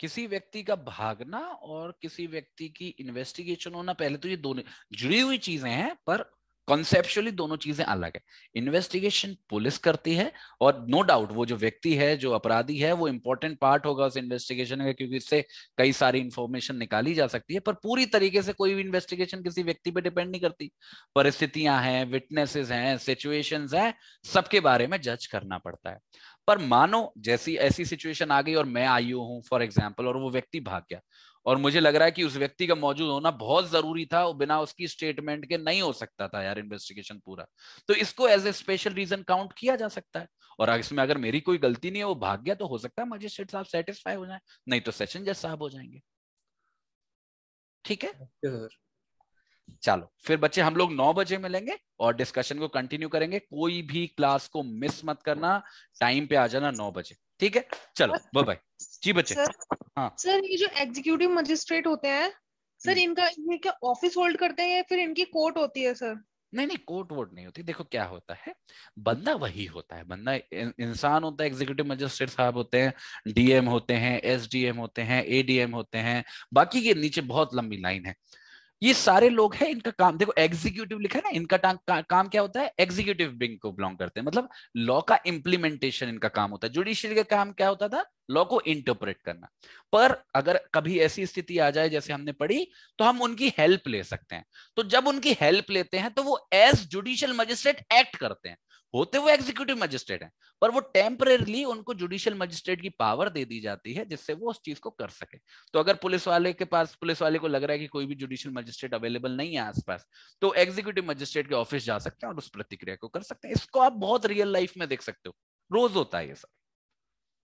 B: किसी
A: व्यक्ति का भागना और किसी व्यक्ति की इन्वेस्टिगेशन होना पहले तो ये दोनों जुड़ी हुई चीजें हैं पर कॉन्सेप्चुअली दोनों चीजें अलग है इन्वेस्टिगेशन पुलिस करती है और नो no डाउट वो जो व्यक्ति है जो अपराधी है वो इंपॉर्टेंट पार्ट होगा उस इन्वेस्टिगेशन का क्योंकि इससे कई सारी इंफॉर्मेशन निकाली जा सकती है पर पूरी तरीके से कोई भी इन्वेस्टिगेशन किसी व्यक्ति पे डिपेंड नहीं करती परिस्थितियां हैं विटनेसेस हैं सिचुएशंस हैं सबके बारे में जज करना पड़ता है पर मानो जैसी ऐसी सिचुएशन आ गई और मैं आई हूं फॉर एग्जाम्पल और वो व्यक्ति भाग गया और मुझे लग रहा है कि उस व्यक्ति का मौजूद होना बहुत जरूरी था बिना उसकी स्टेटमेंट के नहीं हो सकता था यार इन्वेस्टिगेशन पूरा तो इसको as a special reason count किया जा सकता है और इसमें अगर मेरी कोई गलती नहीं है वो भाग गया तो हो सकता है मजिस्ट्रेट साहब सेटिस्फाई हो जाए नहीं तो सेशन जज साहब हो जाएंगे ठीक है चलो फिर बच्चे हम लोग नौ बजे मिलेंगे और डिस्कशन को कंटिन्यू करेंगे कोई भी क्लास को मिस मत करना टाइम पे आ जाना नौ बजे ठीक है चलो बाय बाय जी बच्चे सर, हाँ
C: सर ये जो एग्जीक्यूटिव मजिस्ट्रेट होते हैं सर हम्म। इनका ये क्या ऑफिस होल्ड करते हैं या फिर इनकी कोर्ट होती है सर
A: नहीं नहीं कोर्ट वोट नहीं होती देखो क्या होता है बंदा वही होता है बंदा इंसान होता है एग्जीक्यूटिव मजिस्ट्रेट साहब होते हैं डीएम होते हैं एसडीएम होते हैं एडीएम होते हैं बाकी के नीचे बहुत लंबी लाइन है ये सारे लोग हैं इनका काम देखो एग्जीक्यूटिव लिखा है ना इनका का, काम क्या होता है एग्जीक्यूटिव विंग को बिलोंग करते हैं मतलब लॉ का इंप्लीमेंटेशन इनका काम होता है जुडिशियरी का काम क्या होता था लॉ को इंटरप्रेट करना पर अगर कभी ऐसी स्थिति आ जाए जैसे हमने पढ़ी तो हम उनकी हेल्प ले सकते हैं तो जब उनकी हेल्प लेते हैं तो वो एज जुडिशियल मजिस्ट्रेट एक्ट करते हैं होते वो एग्जीक्यूटिव मजिस्ट्रेट हैं पर वो टेम्परेली उनको जुडिशियल मजिस्ट्रेट की पावर दे दी जाती है जिससे वो उस चीज को कर सके तो अगर पुलिस वाले के पास पुलिस वाले को लग रहा है कि कोई भी जुडिशियल मजिस्ट्रेट अवेलेबल नहीं है आसपास तो एग्जीक्यूटिव मजिस्ट्रेट के ऑफिस जा सकते हैं और उस प्रतिक्रिया को कर सकते हैं इसको आप बहुत रियल लाइफ में देख सकते
C: हो रोज होता है ये सब